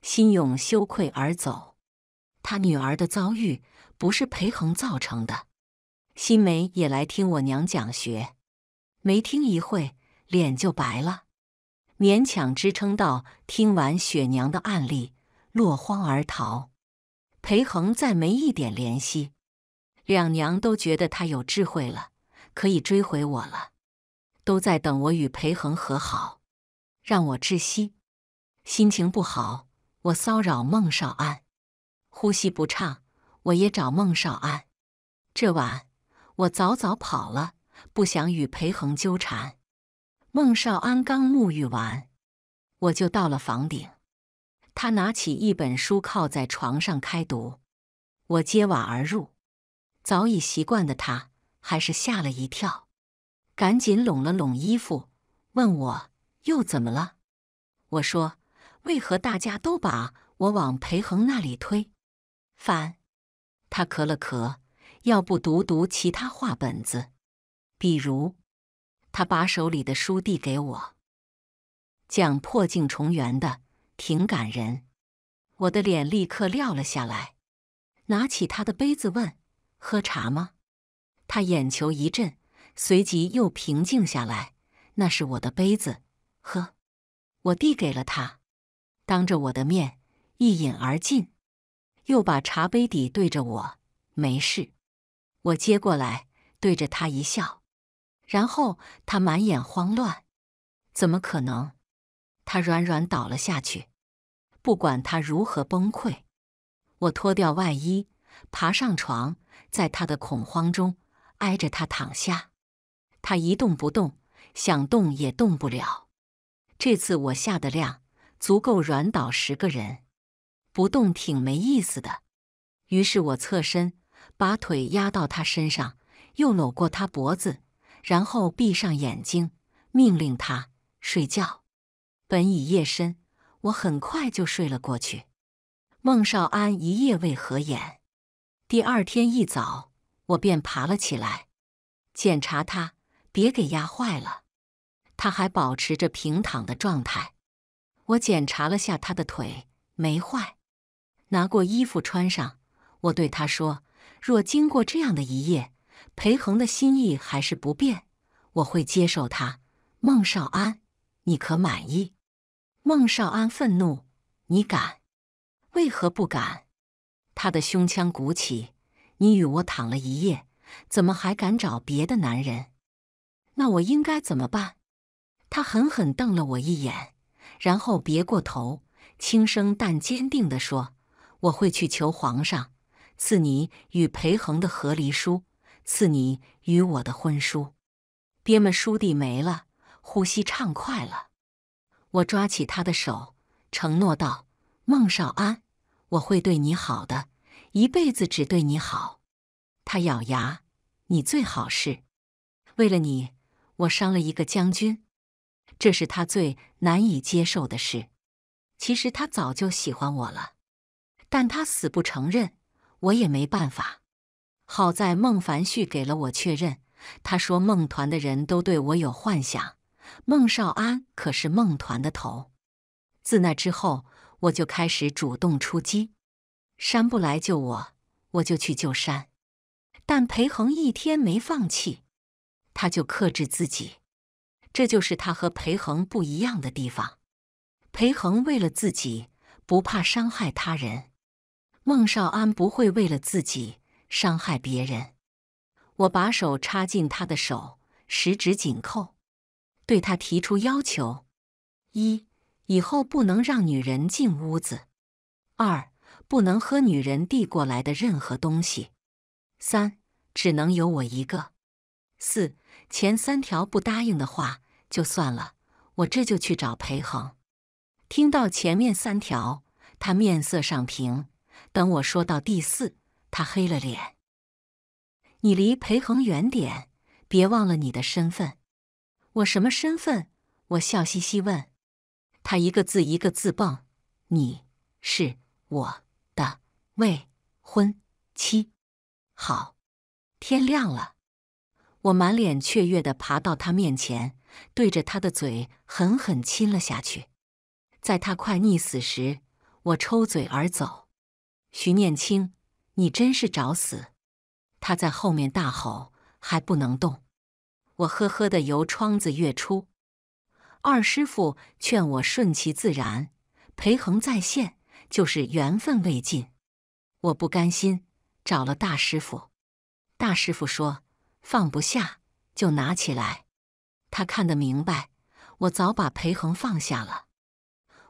辛勇羞愧而走。他女儿的遭遇不是裴恒造成的。新梅也来听我娘讲学，没听一会，脸就白了，勉强支撑到听完雪娘的案例，落荒而逃。裴恒再没一点怜惜，两娘都觉得他有智慧了，可以追回我了，都在等我与裴恒和好，让我窒息。心情不好，我骚扰孟少安，呼吸不畅，我也找孟少安。这晚。我早早跑了，不想与裴恒纠缠。孟少安刚沐浴完，我就到了房顶。他拿起一本书靠在床上开读，我揭瓦而入。早已习惯的他还是吓了一跳，赶紧拢了拢衣服，问我又怎么了？我说：为何大家都把我往裴恒那里推？反，他咳了咳。要不读读其他话本子，比如，他把手里的书递给我，讲破镜重圆的，挺感人。我的脸立刻撂了下来，拿起他的杯子问：“喝茶吗？”他眼球一震，随即又平静下来。那是我的杯子，喝。我递给了他，当着我的面一饮而尽，又把茶杯底对着我，没事。我接过来，对着他一笑，然后他满眼慌乱。怎么可能？他软软倒了下去。不管他如何崩溃，我脱掉外衣，爬上床，在他的恐慌中挨着他躺下。他一动不动，想动也动不了。这次我下的量足够软倒十个人，不动挺没意思的。于是我侧身。把腿压到他身上，又搂过他脖子，然后闭上眼睛，命令他睡觉。本已夜深，我很快就睡了过去。孟少安一夜未合眼。第二天一早，我便爬了起来，检查他，别给压坏了。他还保持着平躺的状态。我检查了下他的腿，没坏。拿过衣服穿上，我对他说。若经过这样的一夜，裴恒的心意还是不变，我会接受他。孟少安，你可满意？孟少安愤怒：“你敢？为何不敢？”他的胸腔鼓起。你与我躺了一夜，怎么还敢找别的男人？那我应该怎么办？他狠狠瞪了我一眼，然后别过头，轻声但坚定地说：“我会去求皇上。”赐你与裴恒的和离书，赐你与我的婚书。爹们，书弟没了，呼吸畅快了。我抓起他的手，承诺道：“孟少安，我会对你好的，一辈子只对你好。”他咬牙：“你最好是为了你，我伤了一个将军，这是他最难以接受的事。其实他早就喜欢我了，但他死不承认。”我也没办法，好在孟凡旭给了我确认。他说孟团的人都对我有幻想，孟少安可是孟团的头。自那之后，我就开始主动出击。山不来救我，我就去救山。但裴恒一天没放弃，他就克制自己。这就是他和裴恒不一样的地方。裴恒为了自己，不怕伤害他人。孟少安不会为了自己伤害别人。我把手插进他的手，十指紧扣，对他提出要求：一、以后不能让女人进屋子；二、不能喝女人递过来的任何东西；三、只能有我一个；四、前三条不答应的话就算了，我这就去找裴恒。听到前面三条，他面色上平。等我说到第四，他黑了脸。你离裴恒远点，别忘了你的身份。我什么身份？我笑嘻嘻问他，一个字一个字蹦：“你是我的未婚妻。”好，天亮了，我满脸雀跃地爬到他面前，对着他的嘴狠狠亲了下去。在他快溺死时，我抽嘴而走。徐念青，你真是找死！他在后面大吼，还不能动。我呵呵的由窗子跃出。二师傅劝我顺其自然，裴恒在线，就是缘分未尽。我不甘心，找了大师傅。大师傅说：“放不下就拿起来。”他看得明白，我早把裴恒放下了。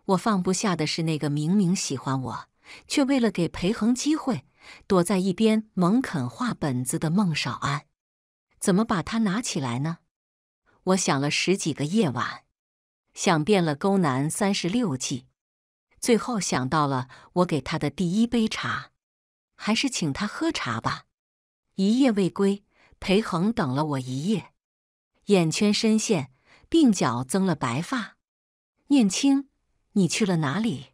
我放不下的是那个明明喜欢我。却为了给裴恒机会，躲在一边猛啃画本子的孟少安，怎么把它拿起来呢？我想了十几个夜晚，想遍了勾南三十六计，最后想到了我给他的第一杯茶，还是请他喝茶吧。一夜未归，裴恒等了我一夜，眼圈深陷，鬓角增了白发。念青，你去了哪里？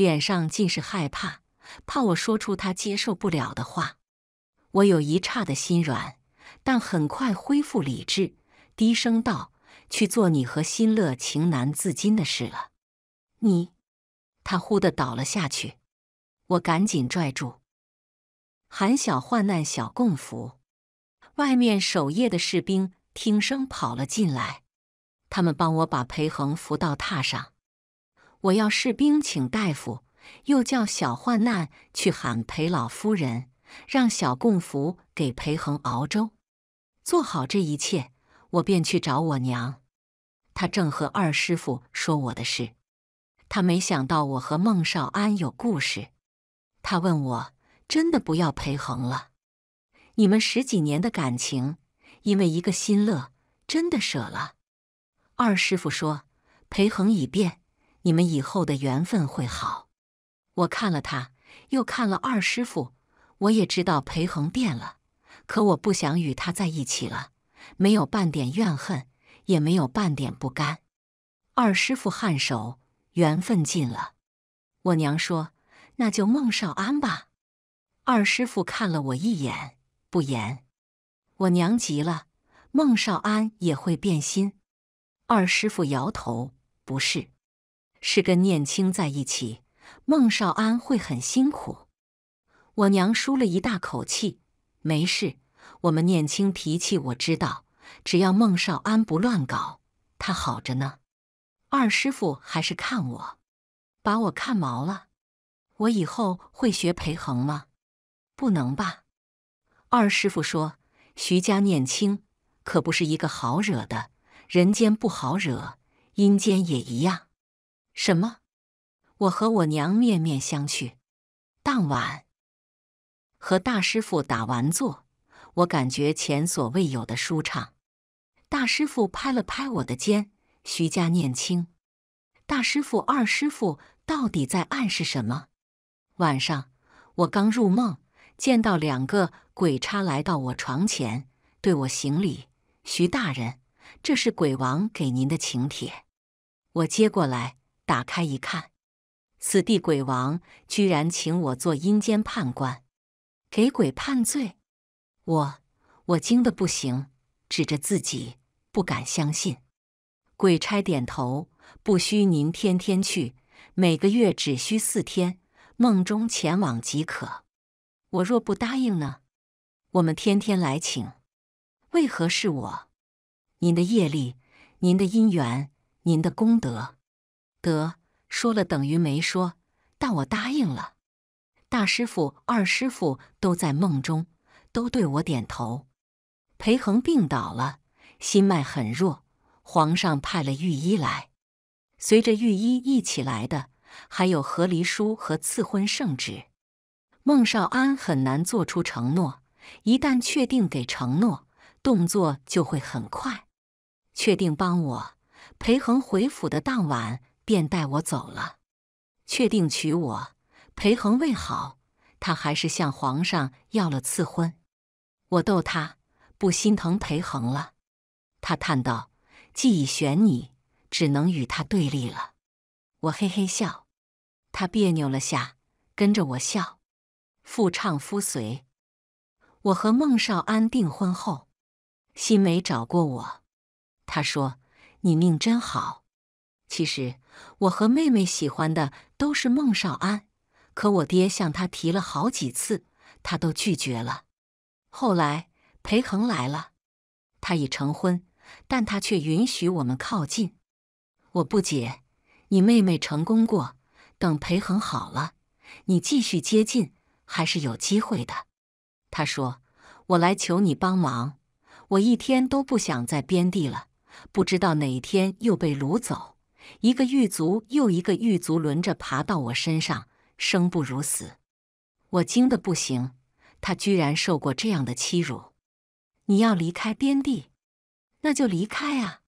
脸上尽是害怕，怕我说出他接受不了的话。我有一刹的心软，但很快恢复理智，低声道：“去做你和新乐情难自禁的事了。”你，他忽地倒了下去，我赶紧拽住。韩小患难，小共扶。外面守夜的士兵听声跑了进来，他们帮我把裴恒扶到榻上。我要士兵请大夫，又叫小患难去喊裴老夫人，让小供福给裴恒熬粥。做好这一切，我便去找我娘。他正和二师傅说我的事。他没想到我和孟少安有故事。他问我真的不要裴恒了？你们十几年的感情，因为一个新乐，真的舍了？二师傅说裴恒已变。你们以后的缘分会好。我看了他，又看了二师傅，我也知道裴恒变了，可我不想与他在一起了。没有半点怨恨，也没有半点不甘。二师傅颔首，缘分尽了。我娘说：“那就孟少安吧。”二师傅看了我一眼，不言。我娘急了：“孟少安也会变心？”二师傅摇头：“不是。”是跟念青在一起，孟少安会很辛苦。我娘舒了一大口气，没事。我们念青脾气我知道，只要孟少安不乱搞，他好着呢。二师傅还是看我，把我看毛了。我以后会学裴恒吗？不能吧。二师傅说，徐家念青可不是一个好惹的，人间不好惹，阴间也一样。什么？我和我娘面面相觑。当晚和大师傅打完坐，我感觉前所未有的舒畅。大师傅拍了拍我的肩：“徐家念青，大师傅、二师傅到底在暗示什么？”晚上我刚入梦，见到两个鬼差来到我床前，对我行礼：“徐大人，这是鬼王给您的请帖。”我接过来。打开一看，此地鬼王居然请我做阴间判官，给鬼判罪。我我惊得不行，指着自己不敢相信。鬼差点头，不需您天天去，每个月只需四天，梦中前往即可。我若不答应呢？我们天天来请，为何是我？您的业力，您的姻缘，您的功德。得说了等于没说，但我答应了。大师傅、二师傅都在梦中，都对我点头。裴恒病倒了，心脉很弱，皇上派了御医来。随着御医一起来的，还有和离书和赐婚圣旨。孟少安很难做出承诺，一旦确定给承诺，动作就会很快。确定帮我，裴恒回府的当晚。便带我走了，确定娶我。裴恒未好，他还是向皇上要了赐婚。我逗他，不心疼裴恒了。他叹道：“既已选你，只能与他对立了。”我嘿嘿笑。他别扭了下，跟着我笑。夫唱夫随。我和孟少安订婚后，新梅找过我，他说：“你命真好。”其实我和妹妹喜欢的都是孟少安，可我爹向他提了好几次，他都拒绝了。后来裴恒来了，他已成婚，但他却允许我们靠近。我不解，你妹妹成功过，等裴恒好了，你继续接近还是有机会的。他说：“我来求你帮忙，我一天都不想在边地了，不知道哪一天又被掳走。”一个狱卒又一个狱卒轮着爬到我身上，生不如死。我惊得不行，他居然受过这样的欺辱。你要离开边地，那就离开啊！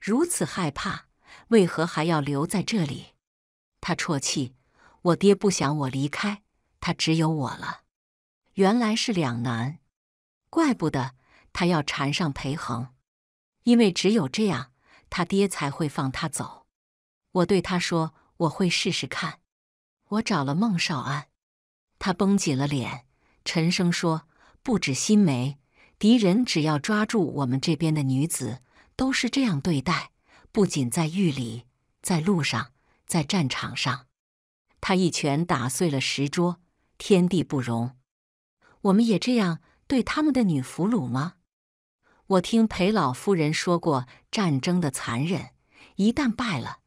如此害怕，为何还要留在这里？他啜泣：“我爹不想我离开，他只有我了。”原来是两难，怪不得他要缠上裴恒，因为只有这样，他爹才会放他走。我对他说：“我会试试看。”我找了孟少安，他绷紧了脸，沉声说：“不止新梅，敌人只要抓住我们这边的女子，都是这样对待。不仅在狱里，在路上，在战场上。”他一拳打碎了石桌，天地不容。我们也这样对他们的女俘虏吗？我听裴老夫人说过，战争的残忍，一旦败了。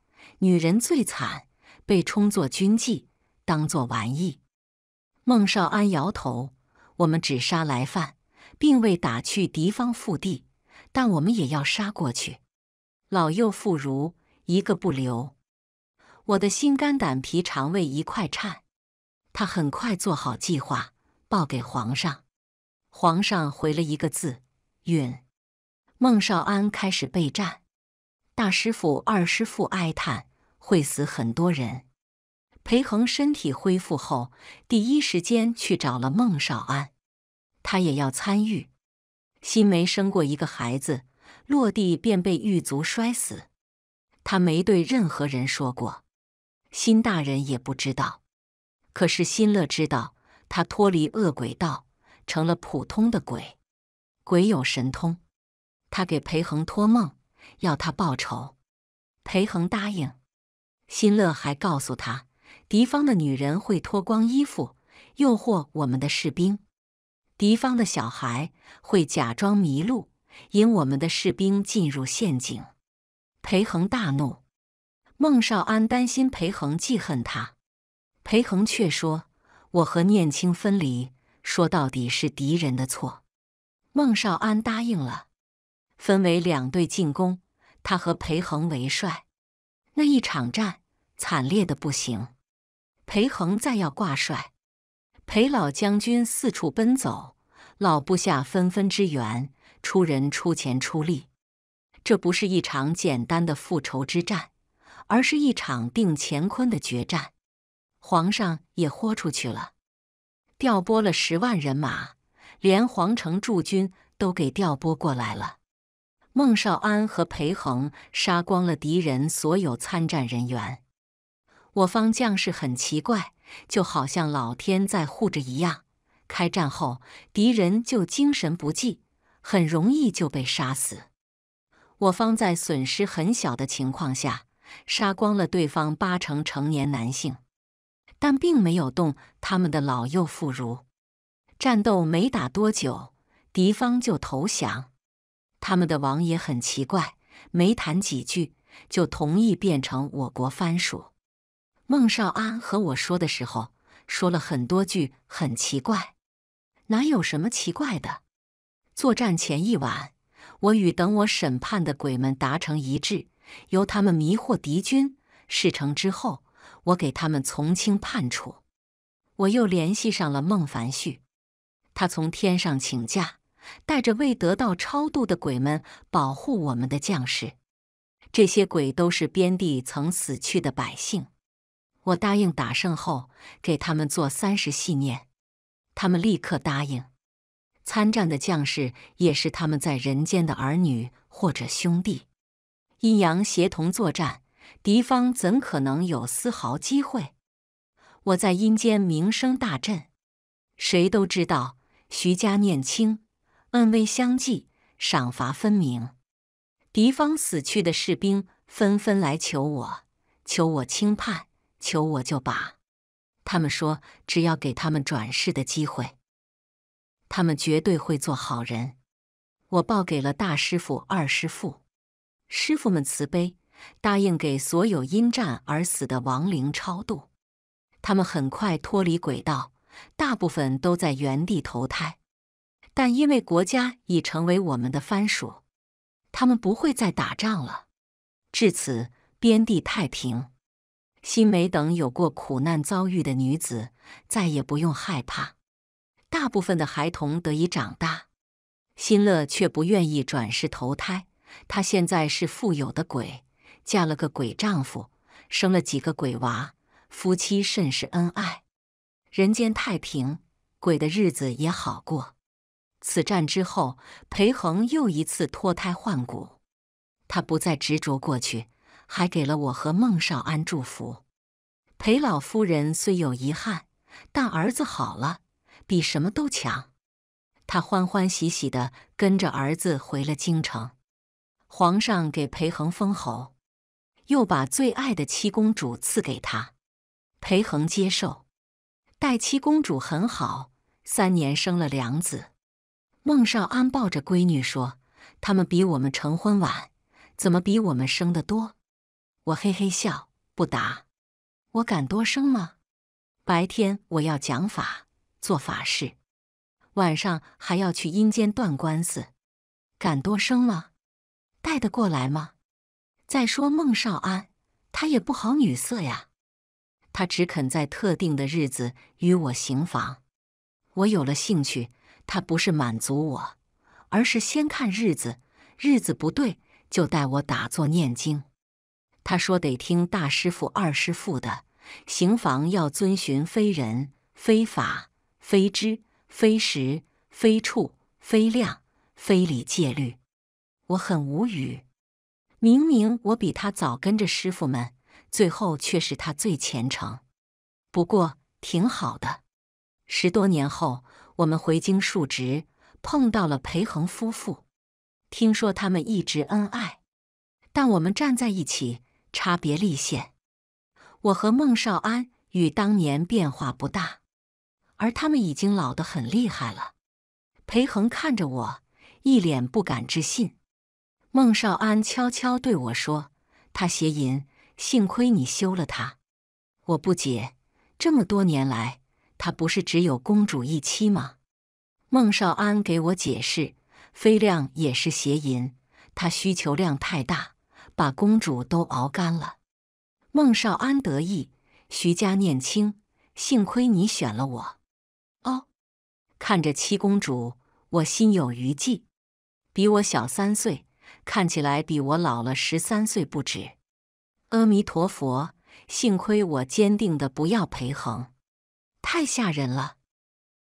女人最惨，被充作军妓，当做玩意。孟少安摇头：“我们只杀来犯，并未打去敌方腹地，但我们也要杀过去，老幼妇孺一个不留。”我的心肝胆脾肠胃一块颤。他很快做好计划，报给皇上。皇上回了一个字：“允。”孟少安开始备战。大师傅、二师傅哀叹。会死很多人。裴恒身体恢复后，第一时间去找了孟少安，他也要参与。新梅生过一个孩子，落地便被狱卒摔死。他没对任何人说过，辛大人也不知道。可是辛乐知道，他脱离恶鬼道，成了普通的鬼。鬼有神通，他给裴恒托梦，要他报仇。裴恒答应。辛乐还告诉他，敌方的女人会脱光衣服诱惑我们的士兵，敌方的小孩会假装迷路引我们的士兵进入陷阱。裴恒大怒，孟少安担心裴恒记恨他，裴恒却说：“我和念青分离，说到底是敌人的错。”孟少安答应了，分为两队进攻，他和裴恒为帅。那一场战。惨烈的不行，裴恒再要挂帅，裴老将军四处奔走，老部下纷纷支援，出人出钱出力。这不是一场简单的复仇之战，而是一场定乾坤的决战。皇上也豁出去了，调拨了十万人马，连皇城驻军都给调拨过来了。孟少安和裴恒杀光了敌人所有参战人员。我方将士很奇怪，就好像老天在护着一样。开战后，敌人就精神不济，很容易就被杀死。我方在损失很小的情况下，杀光了对方八成成年男性，但并没有动他们的老幼妇孺。战斗没打多久，敌方就投降。他们的王爷很奇怪，没谈几句就同意变成我国藩属。孟少安和我说的时候，说了很多句很奇怪。哪有什么奇怪的？作战前一晚，我与等我审判的鬼们达成一致，由他们迷惑敌军。事成之后，我给他们从轻判处。我又联系上了孟凡旭，他从天上请假，带着未得到超度的鬼们保护我们的将士。这些鬼都是边地曾死去的百姓。我答应打胜后给他们做三十细念，他们立刻答应。参战的将士也是他们在人间的儿女或者兄弟，阴阳协同作战，敌方怎可能有丝毫机会？我在阴间名声大振，谁都知道徐家念青，恩威相济，赏罚分明。敌方死去的士兵纷纷来求我，求我轻判。求我就把，他们说只要给他们转世的机会，他们绝对会做好人。我报给了大师傅、二师傅，师傅们慈悲，答应给所有因战而死的亡灵超度。他们很快脱离轨道，大部分都在原地投胎。但因为国家已成为我们的藩属，他们不会再打仗了。至此，边地太平。新梅等有过苦难遭遇的女子再也不用害怕，大部分的孩童得以长大。新乐却不愿意转世投胎，她现在是富有的鬼，嫁了个鬼丈夫，生了几个鬼娃，夫妻甚是恩爱，人间太平，鬼的日子也好过。此战之后，裴恒又一次脱胎换骨，他不再执着过去。还给了我和孟少安祝福。裴老夫人虽有遗憾，但儿子好了，比什么都强。她欢欢喜喜的跟着儿子回了京城。皇上给裴恒封侯，又把最爱的七公主赐给他。裴恒接受，待七公主很好，三年生了两子。孟少安抱着闺女说：“他们比我们成婚晚，怎么比我们生得多？”我嘿嘿笑，不答。我敢多生吗？白天我要讲法、做法事，晚上还要去阴间断官司，敢多生吗？带得过来吗？再说孟少安，他也不好女色呀。他只肯在特定的日子与我行房。我有了兴趣，他不是满足我，而是先看日子，日子不对，就带我打坐念经。他说：“得听大师傅、二师傅的，行房要遵循非人、非法、非知、非时、非处、非量、非礼戒律。”我很无语。明明我比他早跟着师傅们，最后却是他最虔诚。不过挺好的。十多年后，我们回京述职，碰到了裴恒夫妇。听说他们一直恩爱，但我们站在一起。差别立现，我和孟少安与当年变化不大，而他们已经老得很厉害了。裴恒看着我，一脸不敢置信。孟少安悄悄对我说：“他邪淫，幸亏你休了他。”我不解，这么多年来，他不是只有公主一妻吗？孟少安给我解释：“飞亮也是邪淫，他需求量太大。”把公主都熬干了，孟少安得意。徐家念青，幸亏你选了我。哦，看着七公主，我心有余悸。比我小三岁，看起来比我老了十三岁不止。阿弥陀佛，幸亏我坚定的不要裴恒，太吓人了。